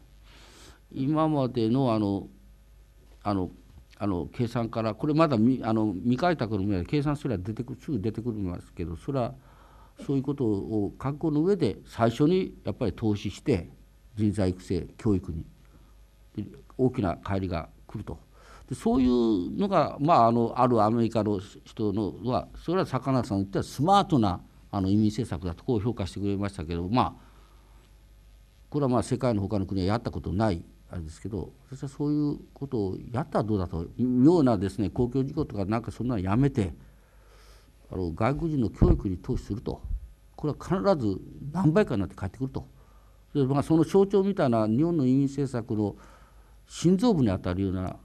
今までのあのあのあの計算からこれまだ未あの未開拓の未来計算すれば出てくるすぐ出てくるんですけどそれはそういうことを覚悟の上で最初にやっぱり投資して人材育成教育に大きな帰りが来るとでそういうのが、まあ、あのあるアメリカの人のはそれはなさんに言ったらスマートなあの移民政策だとこう評価してくれましたけどまあこれはまあ世界の他の国はやったことないあれですけど私はそういうことをやったらどうだと妙なですね公共事業とかなんかそんなのやめてあの外国人の教育に投資するとこれは必ず何倍かになって帰ってくると。でまあ、その象徴みたいな日本の移民政策の心臓部にあたるような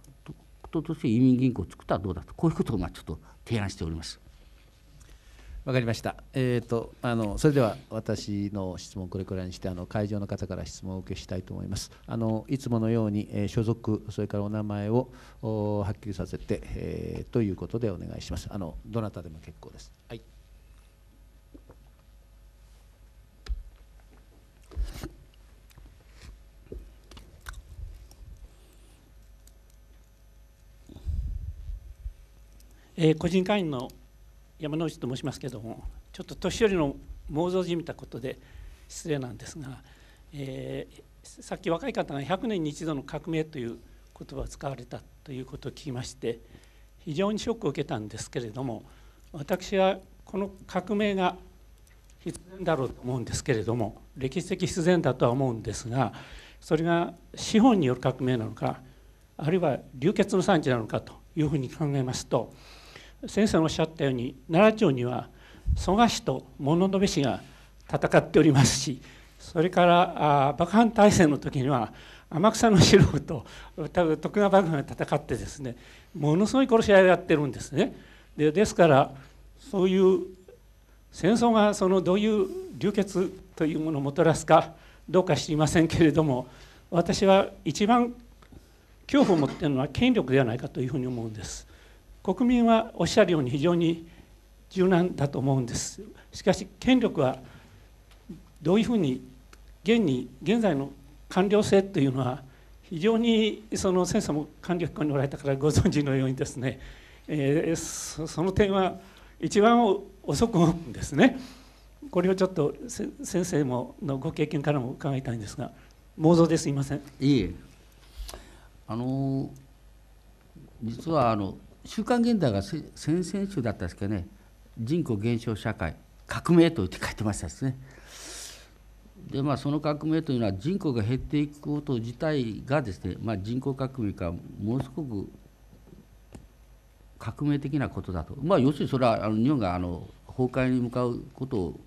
こととして移民銀行を作ったらどうだとこういうことをまあちょっと提案しております。わかりました。えっ、ー、とあのそれでは私の質問これくらいにしてあの会場の方から質問を受けしたいと思います。あのいつものように、えー、所属それからお名前をおはっきりさせて、えー、ということでお願いします。あのどなたでも結構です。はい。え個人会員の山内と申しますけどもちょっと年寄りの妄想じみたことで失礼なんですが、えー、さっき若い方が100年に一度の革命という言葉を使われたということを聞きまして非常にショックを受けたんですけれども私はこの革命が必然だろうと思うんですけれども歴史的必然だとは思うんですがそれが資本による革命なのかあるいは流血の産地なのかというふうに考えますと先生のおっしゃったように奈良町には蘇我氏と物部氏が戦っておりますしそれからあ幕藩体制の時には天草の四郎と徳川幕府が戦ってですねものすごい殺し合いをやってるんですね。でですからそういう戦争がそのどういう流血というものをもたらすかどうか知りませんけれども私は一番恐怖を持っているのは権力ではないかというふうに思うんです。国民はおっしゃるように非常に柔軟だと思うんですしかし権力はどういうふうに現に現在の官僚制というのは非常にその先生も官僚機構におられたからご存知のようにですね、えー、その点は一番遅くですねこれをちょっと先生ものご経験からも伺いたいんですが妄想ですいませんいえあの実はあの週刊現代が先々週だったんですけどね人口減少社会革命と言って書いてましたですねでまあその革命というのは人口が減っていくこと自体がですね、まあ、人口革命かものすごく革命的なことだとまあ要するにそれはあの日本があの崩壊に向かうことを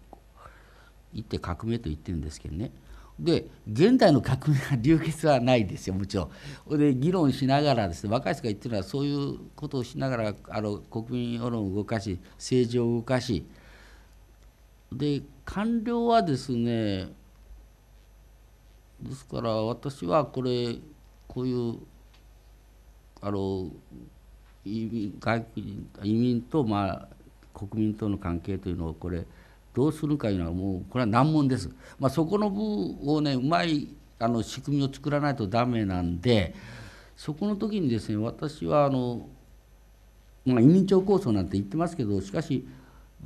言って革命と言ってるんですけどねで現代の革命は流血はないですよもちろん。で議論しながらですね若い人が言ってるのはそういうことをしながらあの国民世論を動かし政治を動かしで官僚はですねですから私はこれこういうあの移民外国人移民とまあ国民との関係というのをこれどうするかいうのはもうこれは難問です。まあ、そこの部をねうまいあの仕組みを作らないとダメなんでそこの時にですね私はあの、まあ、移民庁構想なんて言ってますけどしかし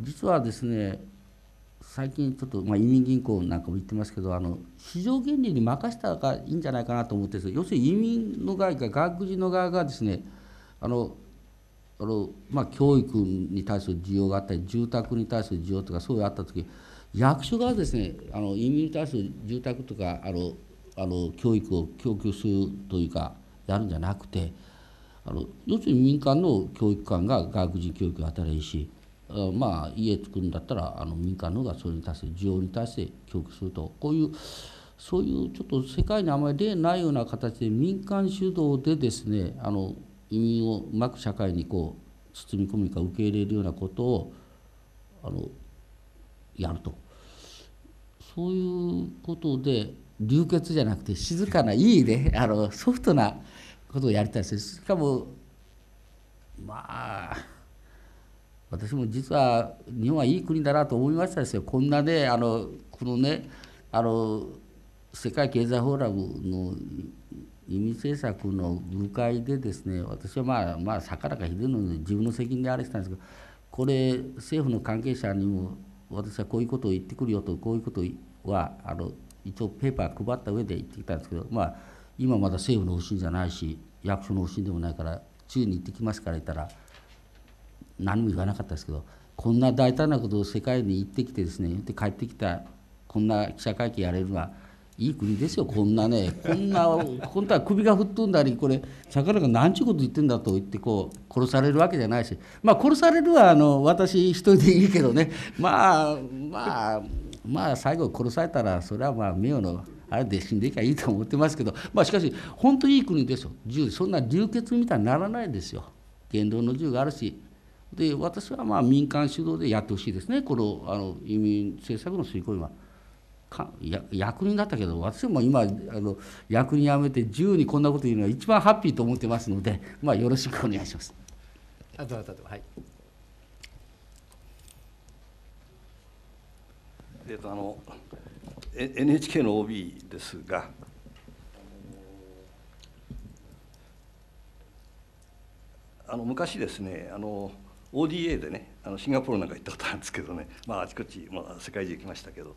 実はですね最近ちょっと、まあ、移民銀行なんかも言ってますけどあの市場原理に任せたらいいんじゃないかなと思ってです要するに移民の側が外国人の側がですねあのあのまあ、教育に対する需要があったり住宅に対する需要とかそういうあった時役所がですねあの移民に対する住宅とかあのあの教育を供給するというかやるんじゃなくてあの要するに民間の教育官が外国人教育を与えるしあまあ家作るんだったらあの民間の方がそれに対する需要に対して供給するとこういうそういうちょっと世界にあまり例ないような形で民間主導でですねあの移民をうまく社会にこう包み込むか受け入れるようなことをあのやるとそういうことで流血じゃなくて静かないいね あのソフトなことをやりたいですしかもまあ私も実は日本はいい国だなと思いましたですよこんなねあのこのねあの世界経済フォーラムの移民政策の部会でですね私はまあまあ坂中秀則の自分の責任であれしたんですけどこれ政府の関係者にも私はこういうことを言ってくるよとこういうことはあの一応ペーパー配った上で言ってきたんですけどまあ今まだ政府の方針じゃないし役所の方針でもないから宙に行ってきますから言ったら何も言わなかったですけどこんな大胆なことを世界に行ってきてですねで帰ってきたこんな記者会見やれるのはいい国ですよこんなねこんな本当は首が吹っ飛んだりこれ魚がんちゅうこと言ってんだと言ってこう殺されるわけじゃないしまあ殺されるはあの私一人でいいけどね まあまあまあ最後殺されたらそれはまあ名誉のあれで死んでいけばいいと思ってますけどまあしかし本当にいい国ですよ銃そんな流血みたいにならないですよ言動の銃があるしで私はまあ民間主導でやってほしいですねこのあの移民政策の遂行には。や役人だったけど私も今あの役人辞めて自由にこんなこと言うのは一番ハッピーと思ってますので、まあ、よろしくお願いします。あどうぞはいえっと、あの NHK の OB ですが、あの昔ですねあの ODA でねあのシンガポールなんか行ったことあるんですけどね、まあ、あちこち、まあ、世界中行きましたけど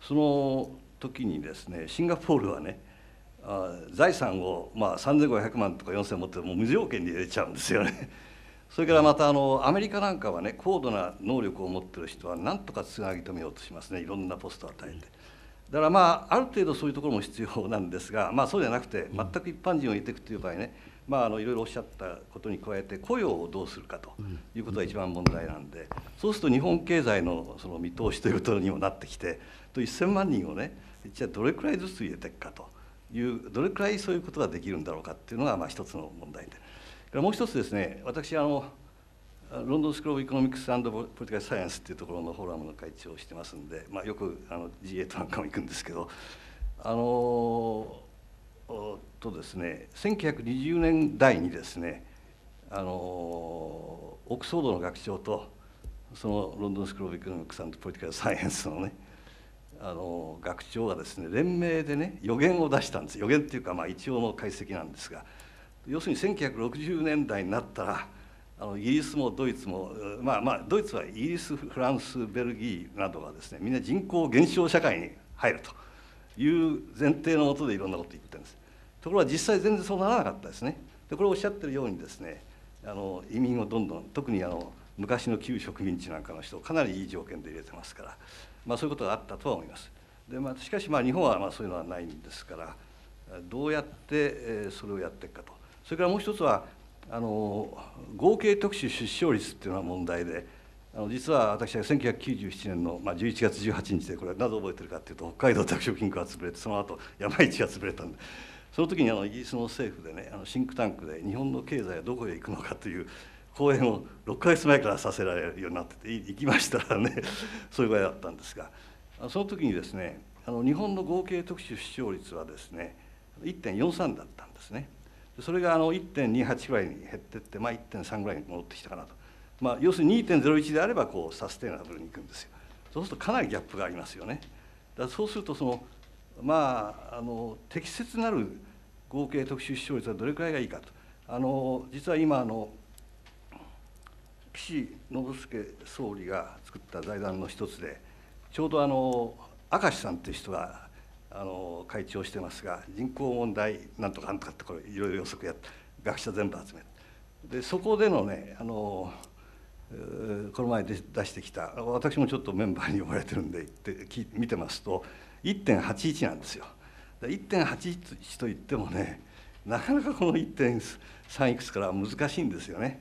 その時にですねシンガポールはね財産をまあ3500万とか4000持ってもう無条件に入れちゃうんですよね。それからまたあのアメリカなんかはね高度な能力を持ってる人はなんとかつなぎ止めようとしますねいろんなポストを与えて。だからまあある程度そういうところも必要なんですが、まあ、そうじゃなくて全く一般人を入れていくという場合ねまあ、あのいろいろおっしゃったことに加えて雇用をどうするかということが一番問題なんでそうすると日本経済のその見通しということにもなってきてと1,000万人をねじゃあどれくらいずつ入れていくかというどれくらいそういうことができるんだろうかっていうのがまあ一つの問題でもう一つですね私あのロンドン・スクローブ・エコノミックス・アンド・ポリティカル・サイエンスっていうところのフォーラムの会長をしてますんで、まあ、よくあの G8 なんかも行くんですけどあのとですね1920年代にですねあのオックスフォードの学長とそのロンドン・スクロール・エクノミックサンド・ポリティカル・サイエンスのねあの学長がですね連名でね予言を出したんです予言っていうかまあ一応の解析なんですが要するに1960年代になったらあのイギリスもドイツもまあまあドイツはイギリスフランスベルギーなどがですねみんな人口減少社会に入ると。いう前提のもとでいろんなこと言ってるんですところが実際全然そうならなかったですねでこれおっしゃってるようにですねあの移民をどんどん特にあの昔の旧植民地なんかの人をかなりいい条件で入れてますから、まあ、そういうことがあったとは思いますで、まあ、しかしまあ日本はまあそういうのはないんですからどうやってそれをやっていくかとそれからもう一つはあの合計特殊出生率っていうのは問題であの実は私は1997年の、まあ、11月18日でこれなぜ覚えてるかっていうと北海道拓殖銀行が潰れてその後山市が潰れたんでその時にあのイギリスの政府でねあのシンクタンクで日本の経済はどこへ行くのかという講演を6か月前からさせられるようになってて行きましたらね そういう場合だったんですがその時にですねあの日本の合計特殊視聴率はですね1.43だったんですねそれがあの1.28ぐらいに減ってって、まあ、1.3ぐらいに戻ってきたかなと。まあ、要するに2.01であればこうサステナブルにいくんですよそうするとかなりギャップがありますよねだそうするとそのまああの適切なる合計特殊視聴率はどれくらいがいいかとあの実は今あの岸信介総理が作った財団の一つでちょうどあの明石さんという人があの会長してますが人口問題なんとかなんとかってこれいろいろ予測やっ学者全部集めるでそこでのねあのこの前で出してきた私もちょっとメンバーに呼ばれてるんでって見てますと1.81なんですよ。1.81といってもねなかなかこの1.3いくつからは難しいんですよね。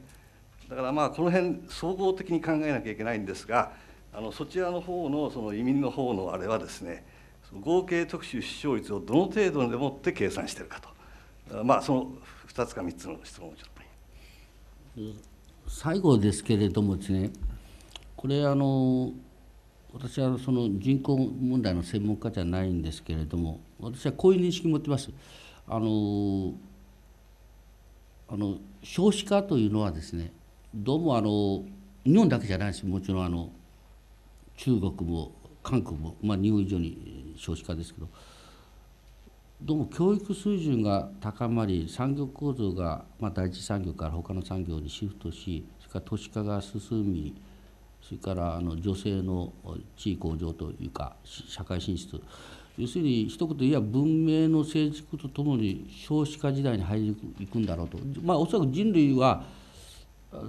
だからまあこの辺総合的に考えなきゃいけないんですがあのそちらの方のその移民の方のあれはですね合計特殊出生率をどの程度でもって計算してるかとまあその2つか3つの質問をちょっと。最後ですけれどもですねこれあの私はその人口問題の専門家じゃないんですけれども私はこういう認識を持ってます。あのあの少子化というのはですねどうもあの日本だけじゃないしもちろんあの中国も韓国も、まあ、日本以上に少子化ですけどどうも教育水準が高まり産業構造が、まあ、第一産業から他の産業にシフトしそれから都市化が進みそれからあの女性の地位向上というか社会進出要するに一言言えば文明の成熟とともに少子化時代に入りいくんだろうと、まあ、おそらく人類は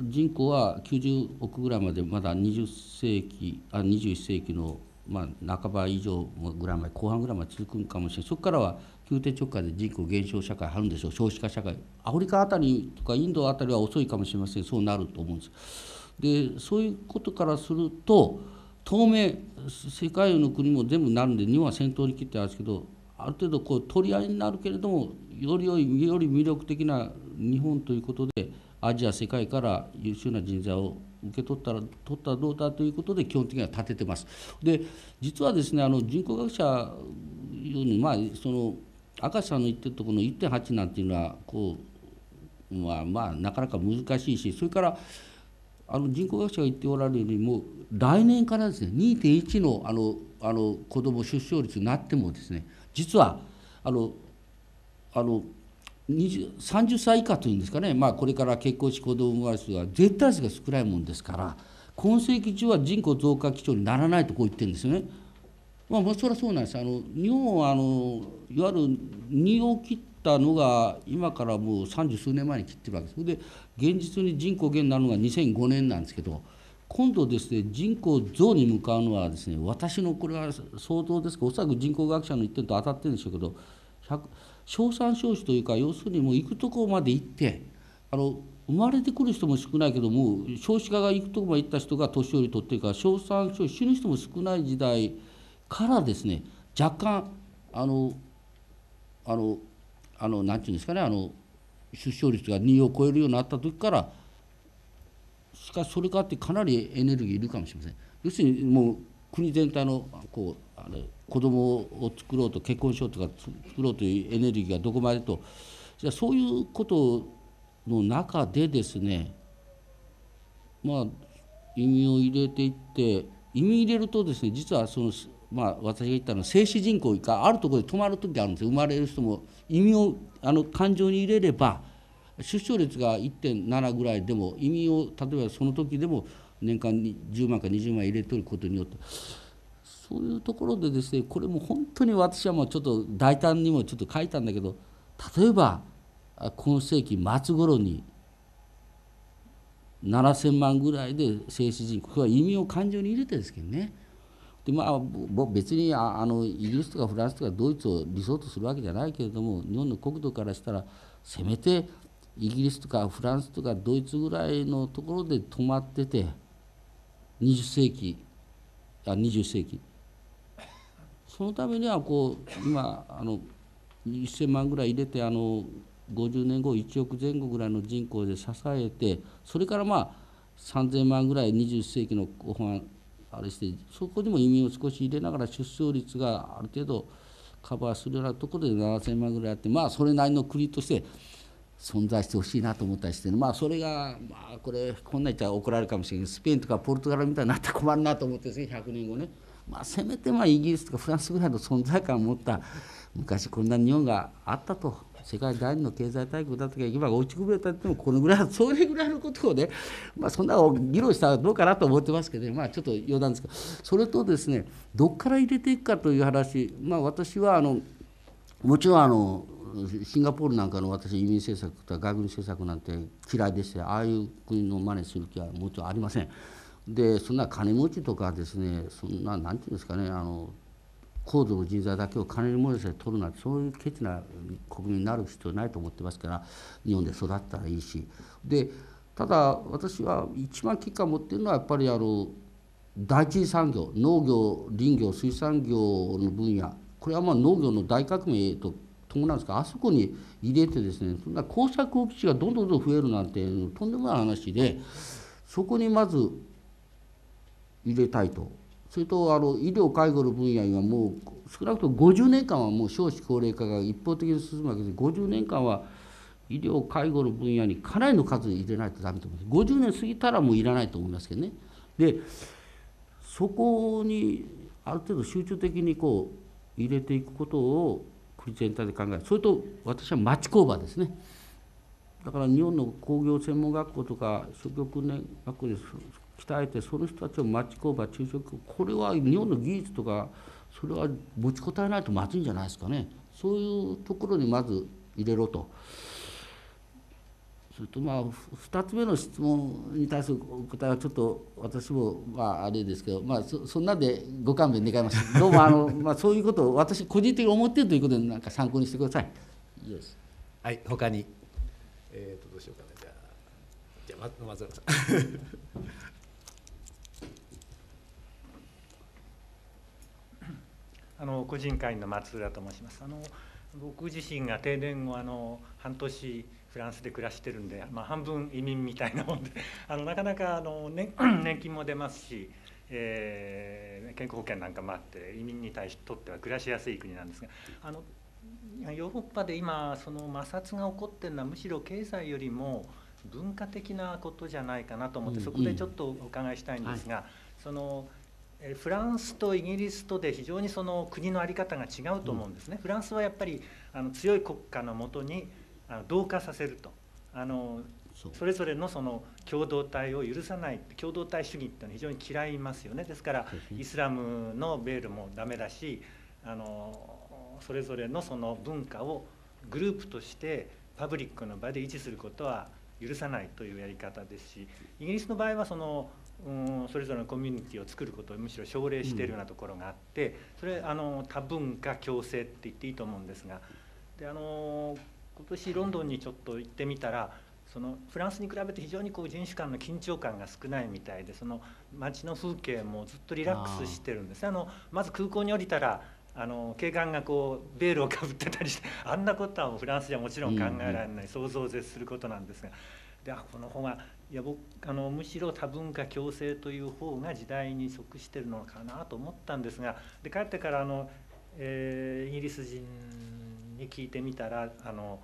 人口は90億ぐらいまでまだ20世紀あ21世紀のまあ半ば以上ぐらいまで後半ぐらいまで続くかもしれないそこからは宮廷直下で人口減少社会あるんでしょう少子化社会アフリカあたりとかインドあたりは遅いかもしれませんそうなると思うんですでそういうことからすると当面世界の国も全部なるんで日本は先頭に切ってあるんですけどある程度こう取り合いになるけれどもよりよいより魅力的な日本ということでアジア世界から優秀な人材を受け取ったら取ったらどうだということで基本的には立ててます。で実はですねあの人口学者いうにまあその赤さんの言ってるところの1.8なんていうのはこう、まあ、まあなかなか難しいしそれからあの人口学者が言っておられるよりも来年からですね2.1のあのあの子ども出生率になってもですね実はあのあの30歳以下というんですかね、まあ、これから結婚し子ども生まれ数は絶対数が少ないもんですから今世紀中は人口増加基調にならないとこう言ってるんですよね。まあ、まあ、それはそうなんですあの日本はあのいわゆる2を切ったのが今からもう三十数年前に切ってるわけですで現実に人口減になるのが2005年なんですけど今度ですね人口増に向かうのはですね私のこれは相当ですけどおそらく人口学者の一点と当たってるんでしょうけど小産少子というか要するにもう行くとこまで行ってあの生まれてくる人も少ないけども少子化が行くとこまで行った人が年寄りとっていうか小産少子死ぬ人も少ない時代からですね若干あのあのあのなんていうんですかねあの出生率が2を超えるようになった時からしかしそれかってかなりエネルギーいるかもしれません。要するにもう国全体のこうあれ子供を作ろうと結婚しようとか作ろうというエネルギーがどこまでとじゃそういうことの中でですねまあ移民を入れていって移民入れるとですね実はそのまあ、私が言ったのは静止人口があるところで止まる時あるんですよ生まれる人も意味をあの感情に入れれば出生率が1.7ぐらいでも移民を例えばその時でも年間に10万か20万入れおることによってそういうところでですねこれも本当に私はもうちょっと大胆にもちょっと書いたんだけど例えば今世紀末頃に7,000万ぐらいで政治人口これは移民を感情に入れてですけどねでまあ、別にあのイギリスとかフランスとかドイツを理想とするわけじゃないけれども日本の国土からしたらせめてイギリスとかフランスとかドイツぐらいのところで止まってて20世紀あ20世紀そのためにはこう今あの1,000万ぐらい入れてあの50年後1億前後ぐらいの人口で支えてそれからまあ3,000万ぐらい20世紀の後半あれしてそこでも移民を少し入れながら出生率がある程度カバーするようなところで7,000万ぐらいあってまあそれなりの国として存在してほしいなと思ったりして、まあそれがまあこれこんな言ったら怒られるかもしれないスペインとかポルトガルみたいになって困るなと思ってですね100年後ね。まあ、せめてまあイギリスとかフランスぐらいの存在感を持った昔こんな日本があったと世界第二の経済大国だったけど今落ちくびれたってもこのぐらい それぐらいのことをね、まあ、そんな議論したらどうかなと思ってますけど、ね、まあ、ちょっと余談ですけどそれとですねどっから入れていくかという話、まあ、私はあのもちろんあのシンガポールなんかの私移民政策とか外軍政策なんて嫌いでしてああいう国の真似する気はもちろんありません。でそんな金持ちとかですねそんな何て言うんですかねあの高度の人材だけを金に戻して取るなんてそういうケチな国民になる必要ないと思ってますから日本で育ったらいいしでただ私は一番危機感持ってるのはやっぱりあの第一次産業農業林業水産業の分野これはまあ農業の大革命と伴うんですがあそこに入れてですねそんな耕作基地がどんどんどん増えるなんてとんでもない話でそこにまず入れたいとそれとあの医療介護の分野にはもう少なくとも50年間はもう少子高齢化が一方的に進むわけで50年間は医療介護の分野にかなりの数入れないとダメと思います50年過ぎたらもういらないと思いますけどねでそこにある程度集中的にこう入れていくことを国全体で考えるそれと私は町工場ですねだから日本の工業専門学校とか職業訓練学校で鍛えてその人たちを町工場中小企業これは日本の技術とかそれは持ちこたえないとまずいんじゃないですかねそういうところにまず入れろと。それとまあ2つ目の質問に対するお答えはちょっと私もまああれですけど、まあ、そんなんでご勘弁願いますどうもあの、まあ、そういうことを私個人的に思ってるということでなんか参考にしてください。はい他に、えー、とどうしようかなじゃあ松さん。あの個人会の松浦と申します。あの僕自身が定年後あの半年フランスで暮らしてるんで、まあ、半分移民みたいなもんで あのなかなかあの年 年金も出ますし、えー、健康保険なんかもあって移民に対しとっては暮らしやすい国なんですがあのヨーロッパで今その摩擦が起こってるのはむしろ経済よりも文化的なことじゃないかなと思ってそこでちょっとお伺いしたいんですが、そのフランスとイギリスとで非常にその国の在り方が違うと思うんですね、うん、フランスはやっぱりあの強い国家のもとに同化させるとあのそれぞれのその共同体を許さない共同体主義っていうのは非常に嫌いますよねですからイスラムのベールもダメだしあのそれぞれのその文化をグループとしてパブリックの場で維持することは許さないというやり方ですしイギリスの場合はそのうんそれぞれのコミュニティを作ることをむしろ奨励しているようなところがあって、うん、それあの多文化共生って言っていいと思うんですがであの今年ロンドンにちょっと行ってみたらそのフランスに比べて非常にこう人種間の緊張感が少ないみたいでその街の風景もずっとリラックスしてるんですあのまず空港に降りたらあの警官がこうベールをかぶってたりしてあんなことはフランスではもちろん考えられない、想像を絶することなんですがでこの方が。いや僕あのむしろ多文化共生という方が時代に即してるのかなと思ったんですがで帰ってからあの、えー、イギリス人に聞いてみたらあの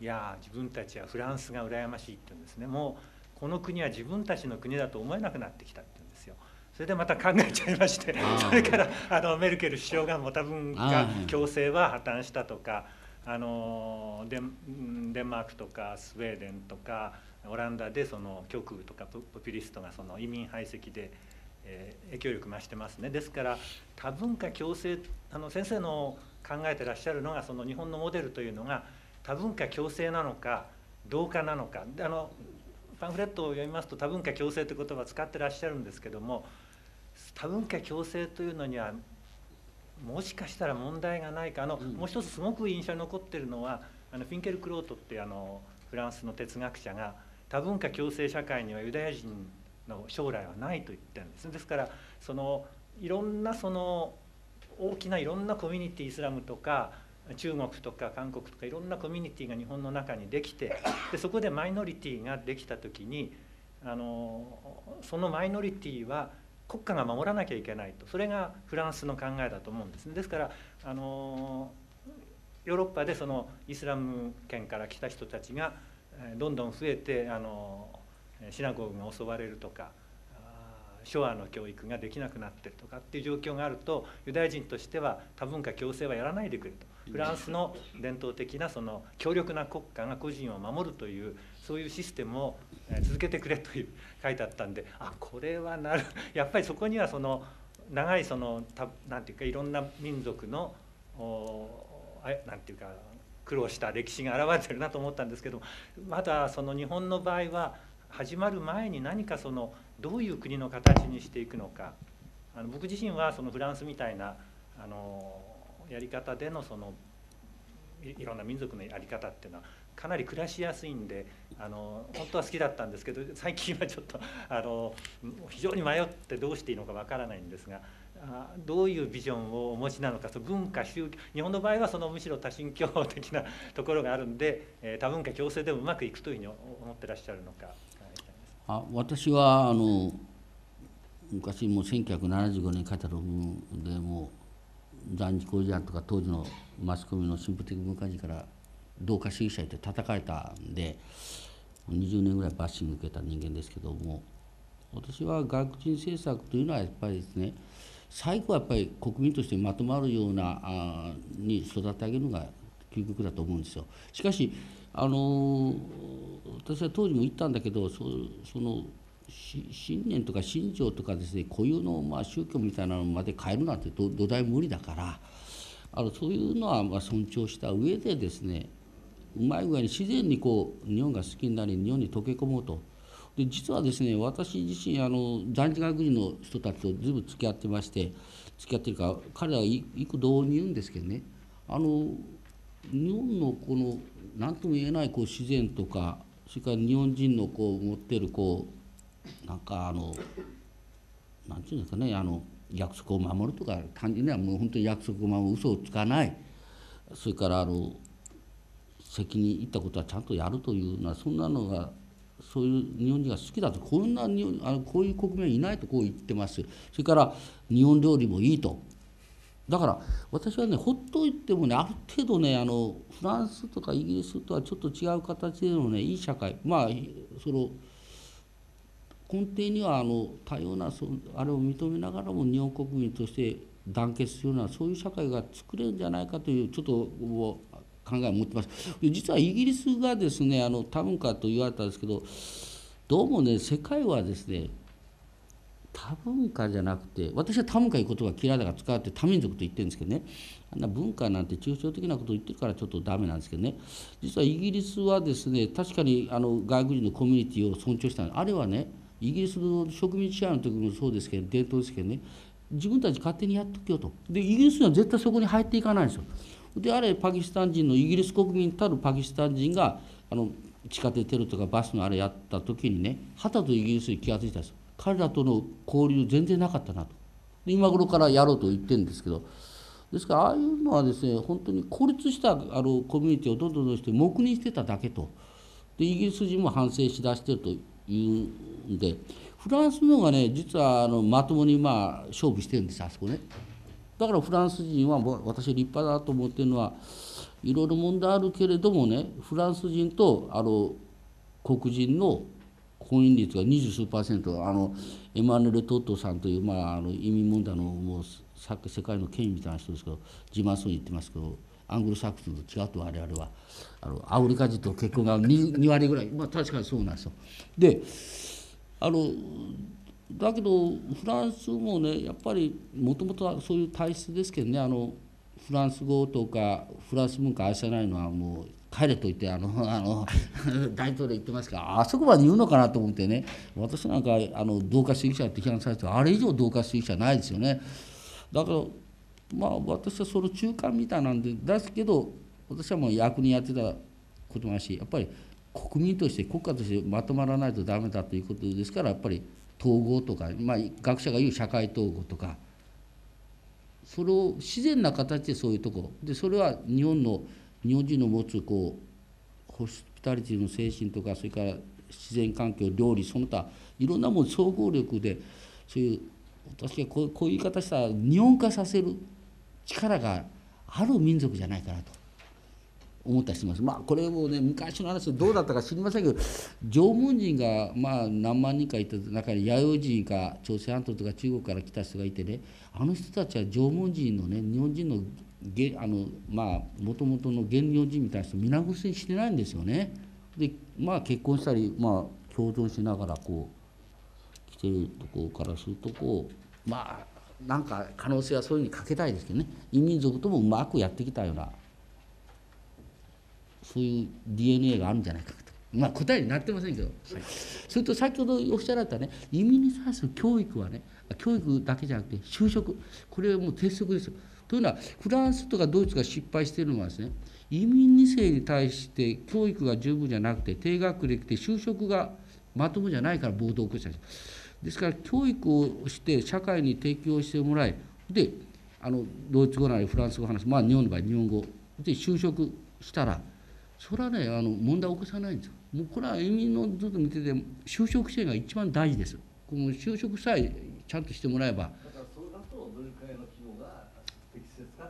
いや自分たちはフランスが羨ましいって言うんですねもうこの国は自分たちの国だと思えなくなってきたって言うんですよ。それでまた考えちゃいましてそれからあのメルケル首相がも多文化共生は破綻したとかあのデンマークとかスウェーデンとかオランダでその極右とかポピュリストがその移民排斥で、えー、影響力増してますねですから多文化共生あの先生の考えてらっしゃるのがその日本のモデルというのが多文化共生なのか同化なのかあのパンフレットを読みますと多文化共生という言葉を使ってらっしゃるんですけども多文化共生というのにはもしかしたら問題がないかあの、うん、もう一つすごく印象に残ってるのはあのフィンケルクロートってあのフランスの哲学者が多文化共生社会にはユダヤ人の将来はないと言ったんですですからそのいろんなその大きないろんなコミュニティイスラムとか中国とか韓国とかいろんなコミュニティが日本の中にできてでそこでマイノリティができた時にあのそのマイノリティは国家が守らなきゃいけないとそれがフランスの考えだと思うんですねですからあのヨーロッパでそのイスラム圏から来た人たちがどんどん増えてあのシナゴーが襲われるとか昭和の教育ができなくなってるとかっていう状況があるとユダヤ人としては多文化共生はやらないでくれとフランスの伝統的なその強力な国家が個人を守るというそういうシステムを続けてくれという書いてあったんであこれはなる やっぱりそこにはその長いその何て言うかいろんな民族の何て言うか苦労した歴史が現れてるなと思ったんですけどまだその日本の場合は始まる前に何かそのどういう国の形にしていくのかあの僕自身はそのフランスみたいなあのやり方でのそのいろんな民族のやり方っていうのはかなり暮らしやすいんであの本当は好きだったんですけど最近はちょっとあの非常に迷ってどうしていいのかわからないんですが。どういうビジョンをお持ちなのかその文化宗教日本の場合はそのむしろ多神教的なところがあるんで、え多文化共生でもうまくいくというふうに思ってらっしゃるのかあ私はあの昔も1975年書いた論文でもう残日工事案とか当時のマスコミの神父的文化人から同化主義者って叩かれたんで20年ぐらいバッシング受けた人間ですけども私は外国人政策というのはやっぱりですね最後はやっぱり国民としてまとまるようなあに育て上げるのが究極だと思うんですよ。しかしあの私は当時も言ったんだけどその信念とか信条とかですね固有のまあ宗教みたいなのまで変えるなんて土台無理だからあのそういうのはまあ尊重した上でですねうまい具合に自然にこう日本が好きになり日本に溶け込もうとで実はですね私自身あの在日外国人の人たちとずいぶん付き合ってまして付き合ってるから彼らはいくどうに言うんですけどねあの日本のこの何とも言えないこう自然とかそれから日本人のこう持ってるこうなんかあの何て言うんですかねあの約束を守るとか単純にはもう本当に約束を守る嘘をつかないそれからあの責任いったことはちゃんとやるというようなそんなのがそういう日本人が好きだとこんなにあのこういう国民はいないとこう言ってますそれから日本料理もいいとだから私はねほっといてもねある程度ねあのフランスとかイギリスとはちょっと違う形でのねいい社会まあその根底にはあの多様なそあれを認めながらも日本国民として団結するようなそういう社会が作れるんじゃないかというちょっと考えを持ってます実はイギリスがですねあの多ウ化と言われたんですけどどうもね世界はですね多文化じゃなくて私は多文化いう言葉嫌いだから使って多民族と言ってるんですけどねあんな文化なんて抽象的なことを言ってるからちょっと駄目なんですけどね実はイギリスはですね確かにあの外国人のコミュニティを尊重したあれはねイギリスの植民地支配の時もそうですけど伝統ですけどね自分たち勝手にやっとけよとでイギリスには絶対そこに入っていかないんですよ。であれパキスタン人のイギリス国民たるパキスタン人があの地下鉄テロとかバスのあれやった時にね旗とイギリスに気が付いたんです彼らとの交流全然なかったなとで今頃からやろうと言ってるんですけどですからああいうのはですね本当に孤立したあのコミュニティをどんどんどんして黙認してただけとでイギリス人も反省しだしてるというんでフランスの方がね実はあのまともにまあ勝負してるんですあそこね。だからフランス人は私立派だと思ってるのはいろいろ問題あるけれどもねフランス人とあの黒人の婚姻率が二十数パーセントあのエマヌエル・トットさんという、まあ、あの移民問題のもう世界の権威みたいな人ですけど自慢そうに言ってますけどアングルサクソンと違うと我々はあのアフリカ人と結婚が 2, 2割ぐらいまあ確かにそうなんですよ。であのだけどフランスもねやっぱりもともとはそういう体質ですけどねあのフランス語とかフランス文化愛せないのはもう帰れと言ってあのあの 大統領言ってますかどあそこまで言うのかなと思ってね私なんかあの同化主義者って批判されてあれ以上同化主義者ないですよね。だからまあ私はその中間みたいなんでですけど私はもう役にやってたこともあるしやっぱり国民として国家としてまとまらないと駄目だということですからやっぱり。統合とか、まあ、学者が言う社会統合とかそれを自然な形でそういうとこでそれは日本の日本人の持つこうホスピタリティの精神とかそれから自然環境料理その他いろんなもの総合力でそういう私はこうこういう言い方したら日本化させる力がある民族じゃないかなと思ったりします、まあ、これもね昔の話どうだったか知りませんけど縄文人がまあ何万人かいた中に弥生人か朝鮮半島とか中国から来た人がいてねあの人たちは縄文人のね日本人のあのまあもともとの原日本人みたいな人皆殺しにしてないんですよね。でまあ結婚したり、まあ、共存しながらこう来てるとこからするとこうまあなんか可能性はそういうふうにかけたいですけどね異民族ともうまくやってきたようなそういう DNA があるんじゃないかと。まあ、答えになってませんけど、はい、それと先ほどおっしゃられたね移民に対する教育はね教育だけじゃなくて就職これはもう鉄則ですよ。というのはフランスとかドイツが失敗しているのはですね移民2世に対して教育が十分じゃなくて低学歴で就職がまともじゃないから暴動を起こしたんですですから教育をして社会に提供してもらいであのドイツ語なりフランス語話まあ日本の場合日本語で就職したらそれはねあの問題を起こさないんですもうこれは移民のずっと見てて就職支援が一番大事ですこの就職さえちゃんとしてもらえば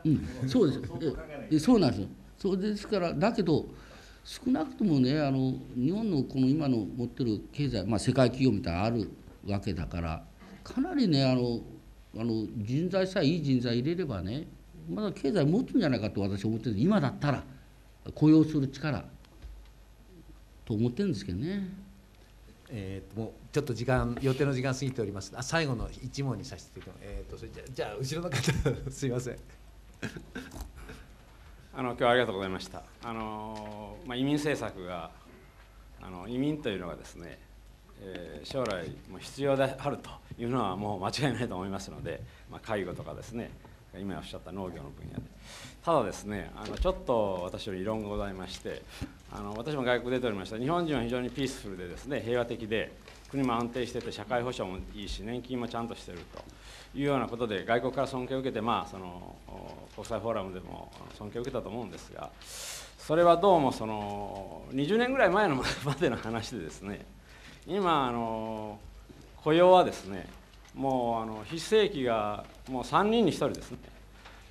うん、そうですそうなんですよそうですからだけど少なくともねあの日本のこの今の持ってる経済、まあ、世界企業みたいなのあるわけだからかなりねあのあの人材さえいい人材入れればねまだ経済持つんじゃないかと私は思ってる今だったら。雇用する力と思ってるんですけどね。えーと、もうちょっと時間予定の時間過ぎておりますあ最後の一問にさせていただきます、えーと、それじゃじゃあ後ろの方すいません あの今日はありがとうございましたあの、まあ、移民政策があの移民というのがですね、えー、将来も必要であるというのはもう間違いないと思いますので、まあ、介護とかですね今おっしゃった農業の分野で。ただですねあのちょっと私の異論がございましてあの私も外国出ておりました日本人は非常にピースフルでですね平和的で国も安定してて社会保障もいいし年金もちゃんとしてるというようなことで外国から尊敬を受けてまあその国際フォーラムでも尊敬を受けたと思うんですがそれはどうもその20年ぐらい前のまでの話でですね今あの雇用はですねもうあの非正規がもう3人に1人ですね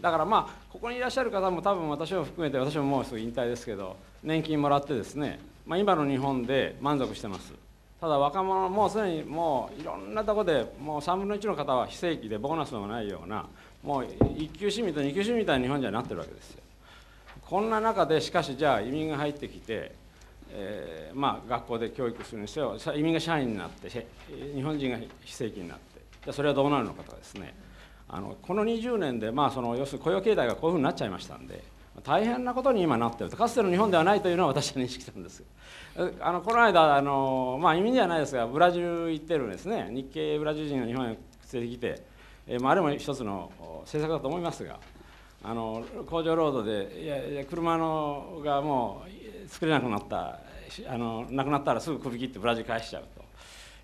だからまあここにいらっしゃる方も多分私も含めて私ももうすぐ引退ですけど年金もらってですね、まあ、今の日本で満足してますただ若者もうすでにもういろんなとこでもう3分の1の方は非正規でボーナスもないようなもう1級市民と2級市民みたいな日本じゃなってるわけですよこんな中でしかしじゃあ移民が入ってきてえー、まあ、学校で教育するにせよ移民が社員になって日本人が非正規になってじゃそれはどうなるのかとかですねあのこの20年で、まあ、その要するに雇用形態がこういうふうになっちゃいましたんで大変なことに今なってるとかつての日本ではないというのは私は認識したんですあのこの間あの、まあ、意味ではないですがブラジル行ってるんですね日系ブラジル人が日本へ連れてきて、えまあ、あれも一つの政策だと思いますがあの工場労働でいやいや車のがもう作れなくなったあのなくなったらすぐ首切ってブラジル返しちゃうと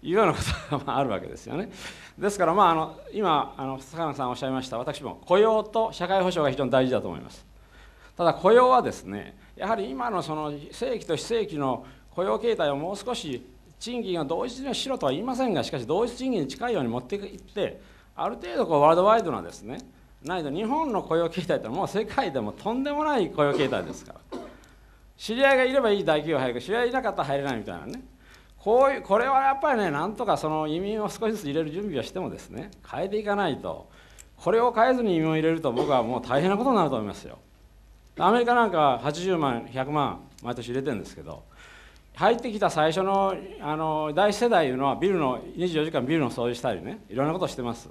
いうようなことがあるわけですよね。ですから、まあ、あの今あの坂野さんおっしゃいました私も雇用と社会保障が非常に大事だと思いますただ雇用はですねやはり今のその正規と非正規の雇用形態をもう少し賃金を同一にしろとは言いませんがしかし同一賃金に近いように持っていってある程度こうワールドワイドなですねないと日本の雇用形態ってもう世界でもとんでもない雇用形態ですから知り合いがいればいい大企業入るけど知り合いいなかったら入れないみたいなねこういうこれはやっぱりねなんとかその移民を少しずつ入れる準備はしてもですね変えていかないとこれを変えずに移民を入れると僕はもう大変なことになると思いますよアメリカなんかは80万100万毎年入れてるんですけど入ってきた最初のあの第1世代いうのはビルの24時間ビルの掃除したりねいろんなことしてます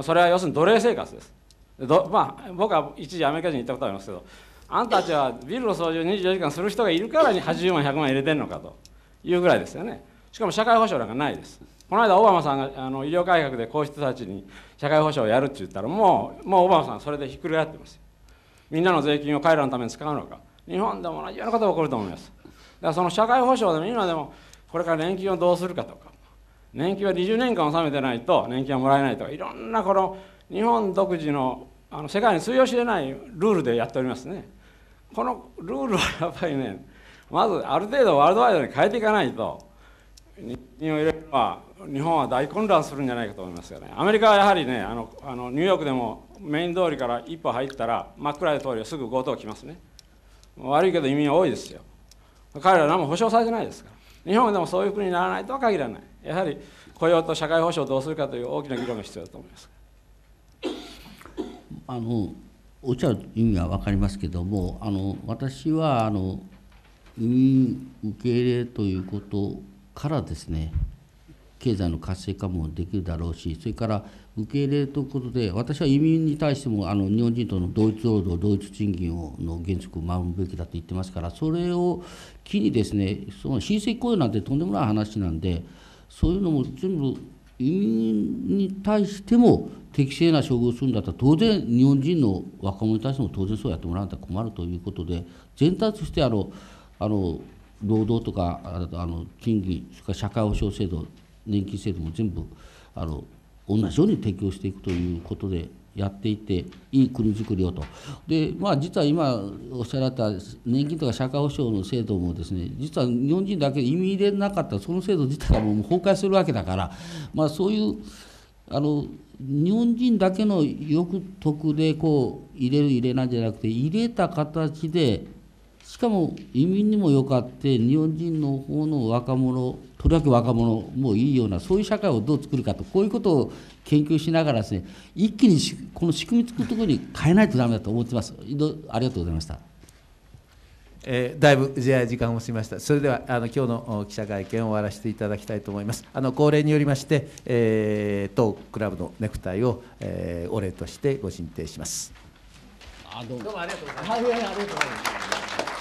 それは要するに奴隷生活ですどまあ僕は一時アメリカ人に行ったことありますけどあんたたちはビルの掃除を24時間する人がいるからに80万100万入れてんのかというぐらいですよねしかも社会保障なんかないですこの間オバマさんがあの医療改革でこうい人たちに社会保障をやるって言ったらもうもうオバマさんそれでひっくり返ってますみんなの税金を彼らのために使うのか日本でも同じようなことが起こると思いますだからその社会保障でも今でもこれから年金をどうするかとか年金は20年間納めてないと年金はもらえないとかいろんなこの日本独自のあの世界に通用しれないルールでやっておりますねこのルールはやっぱりねまずある程度ワールドワイドに変えていかないと日を入れ日本は大混乱するんじゃないかと思いますよねアメリカはやはりねあのあのニューヨークでもメイン通りから一歩入ったら真っ暗い通りをすぐ強盗来ますね悪いけど移民は多いですよ彼ら何も保障されてないですから日本でもそういう国にならないとは限らないやはり雇用と社会保障をどうするかという大きな議論が必要だと思いますあのおっしゃる意味は分かりますけどもあの私はあの移民受け入れということからですね経済の活性化もできるだろうしそれから受け入れるということで私は移民に対してもあの日本人との同一労働同一賃金をの原則を守るべきだと言ってますからそれを機にですねその親戚雇用なんてとんでもない話なんでそういうのも全部移民に対しても適正な処遇をするんだったら当然日本人の若者に対しても当然そうやってもらわないと困るということで全体としてあのあの労働とかあの賃金それから社会保障制度年金制度も全部あの同じように提供していくということでやっていていい国づくりをとで、まあ、実は今おっしゃられた年金とか社会保障の制度もですね実は日本人だけ意味入れなかったその制度自体がもう崩壊するわけだから、まあ、そういうあの日本人だけの欲得でこう入れる入れないじゃなくて入れた形でしかも移民にもよかって日本人の方の若者とりわけ若者もいいようなそういう社会をどう作るかとこういうことを研究しながらですね一気にこの仕組み作るところに変えないとだめだと思ってますありがとうございました、えー、だいぶ時間をしましたそれではあの今日の記者会見を終わらせていただきたいと思いますあの恒例によりまして、えー、当クラブのネクタイを、えー、お礼としてご進呈しますあどうもありがとうござありがとうございます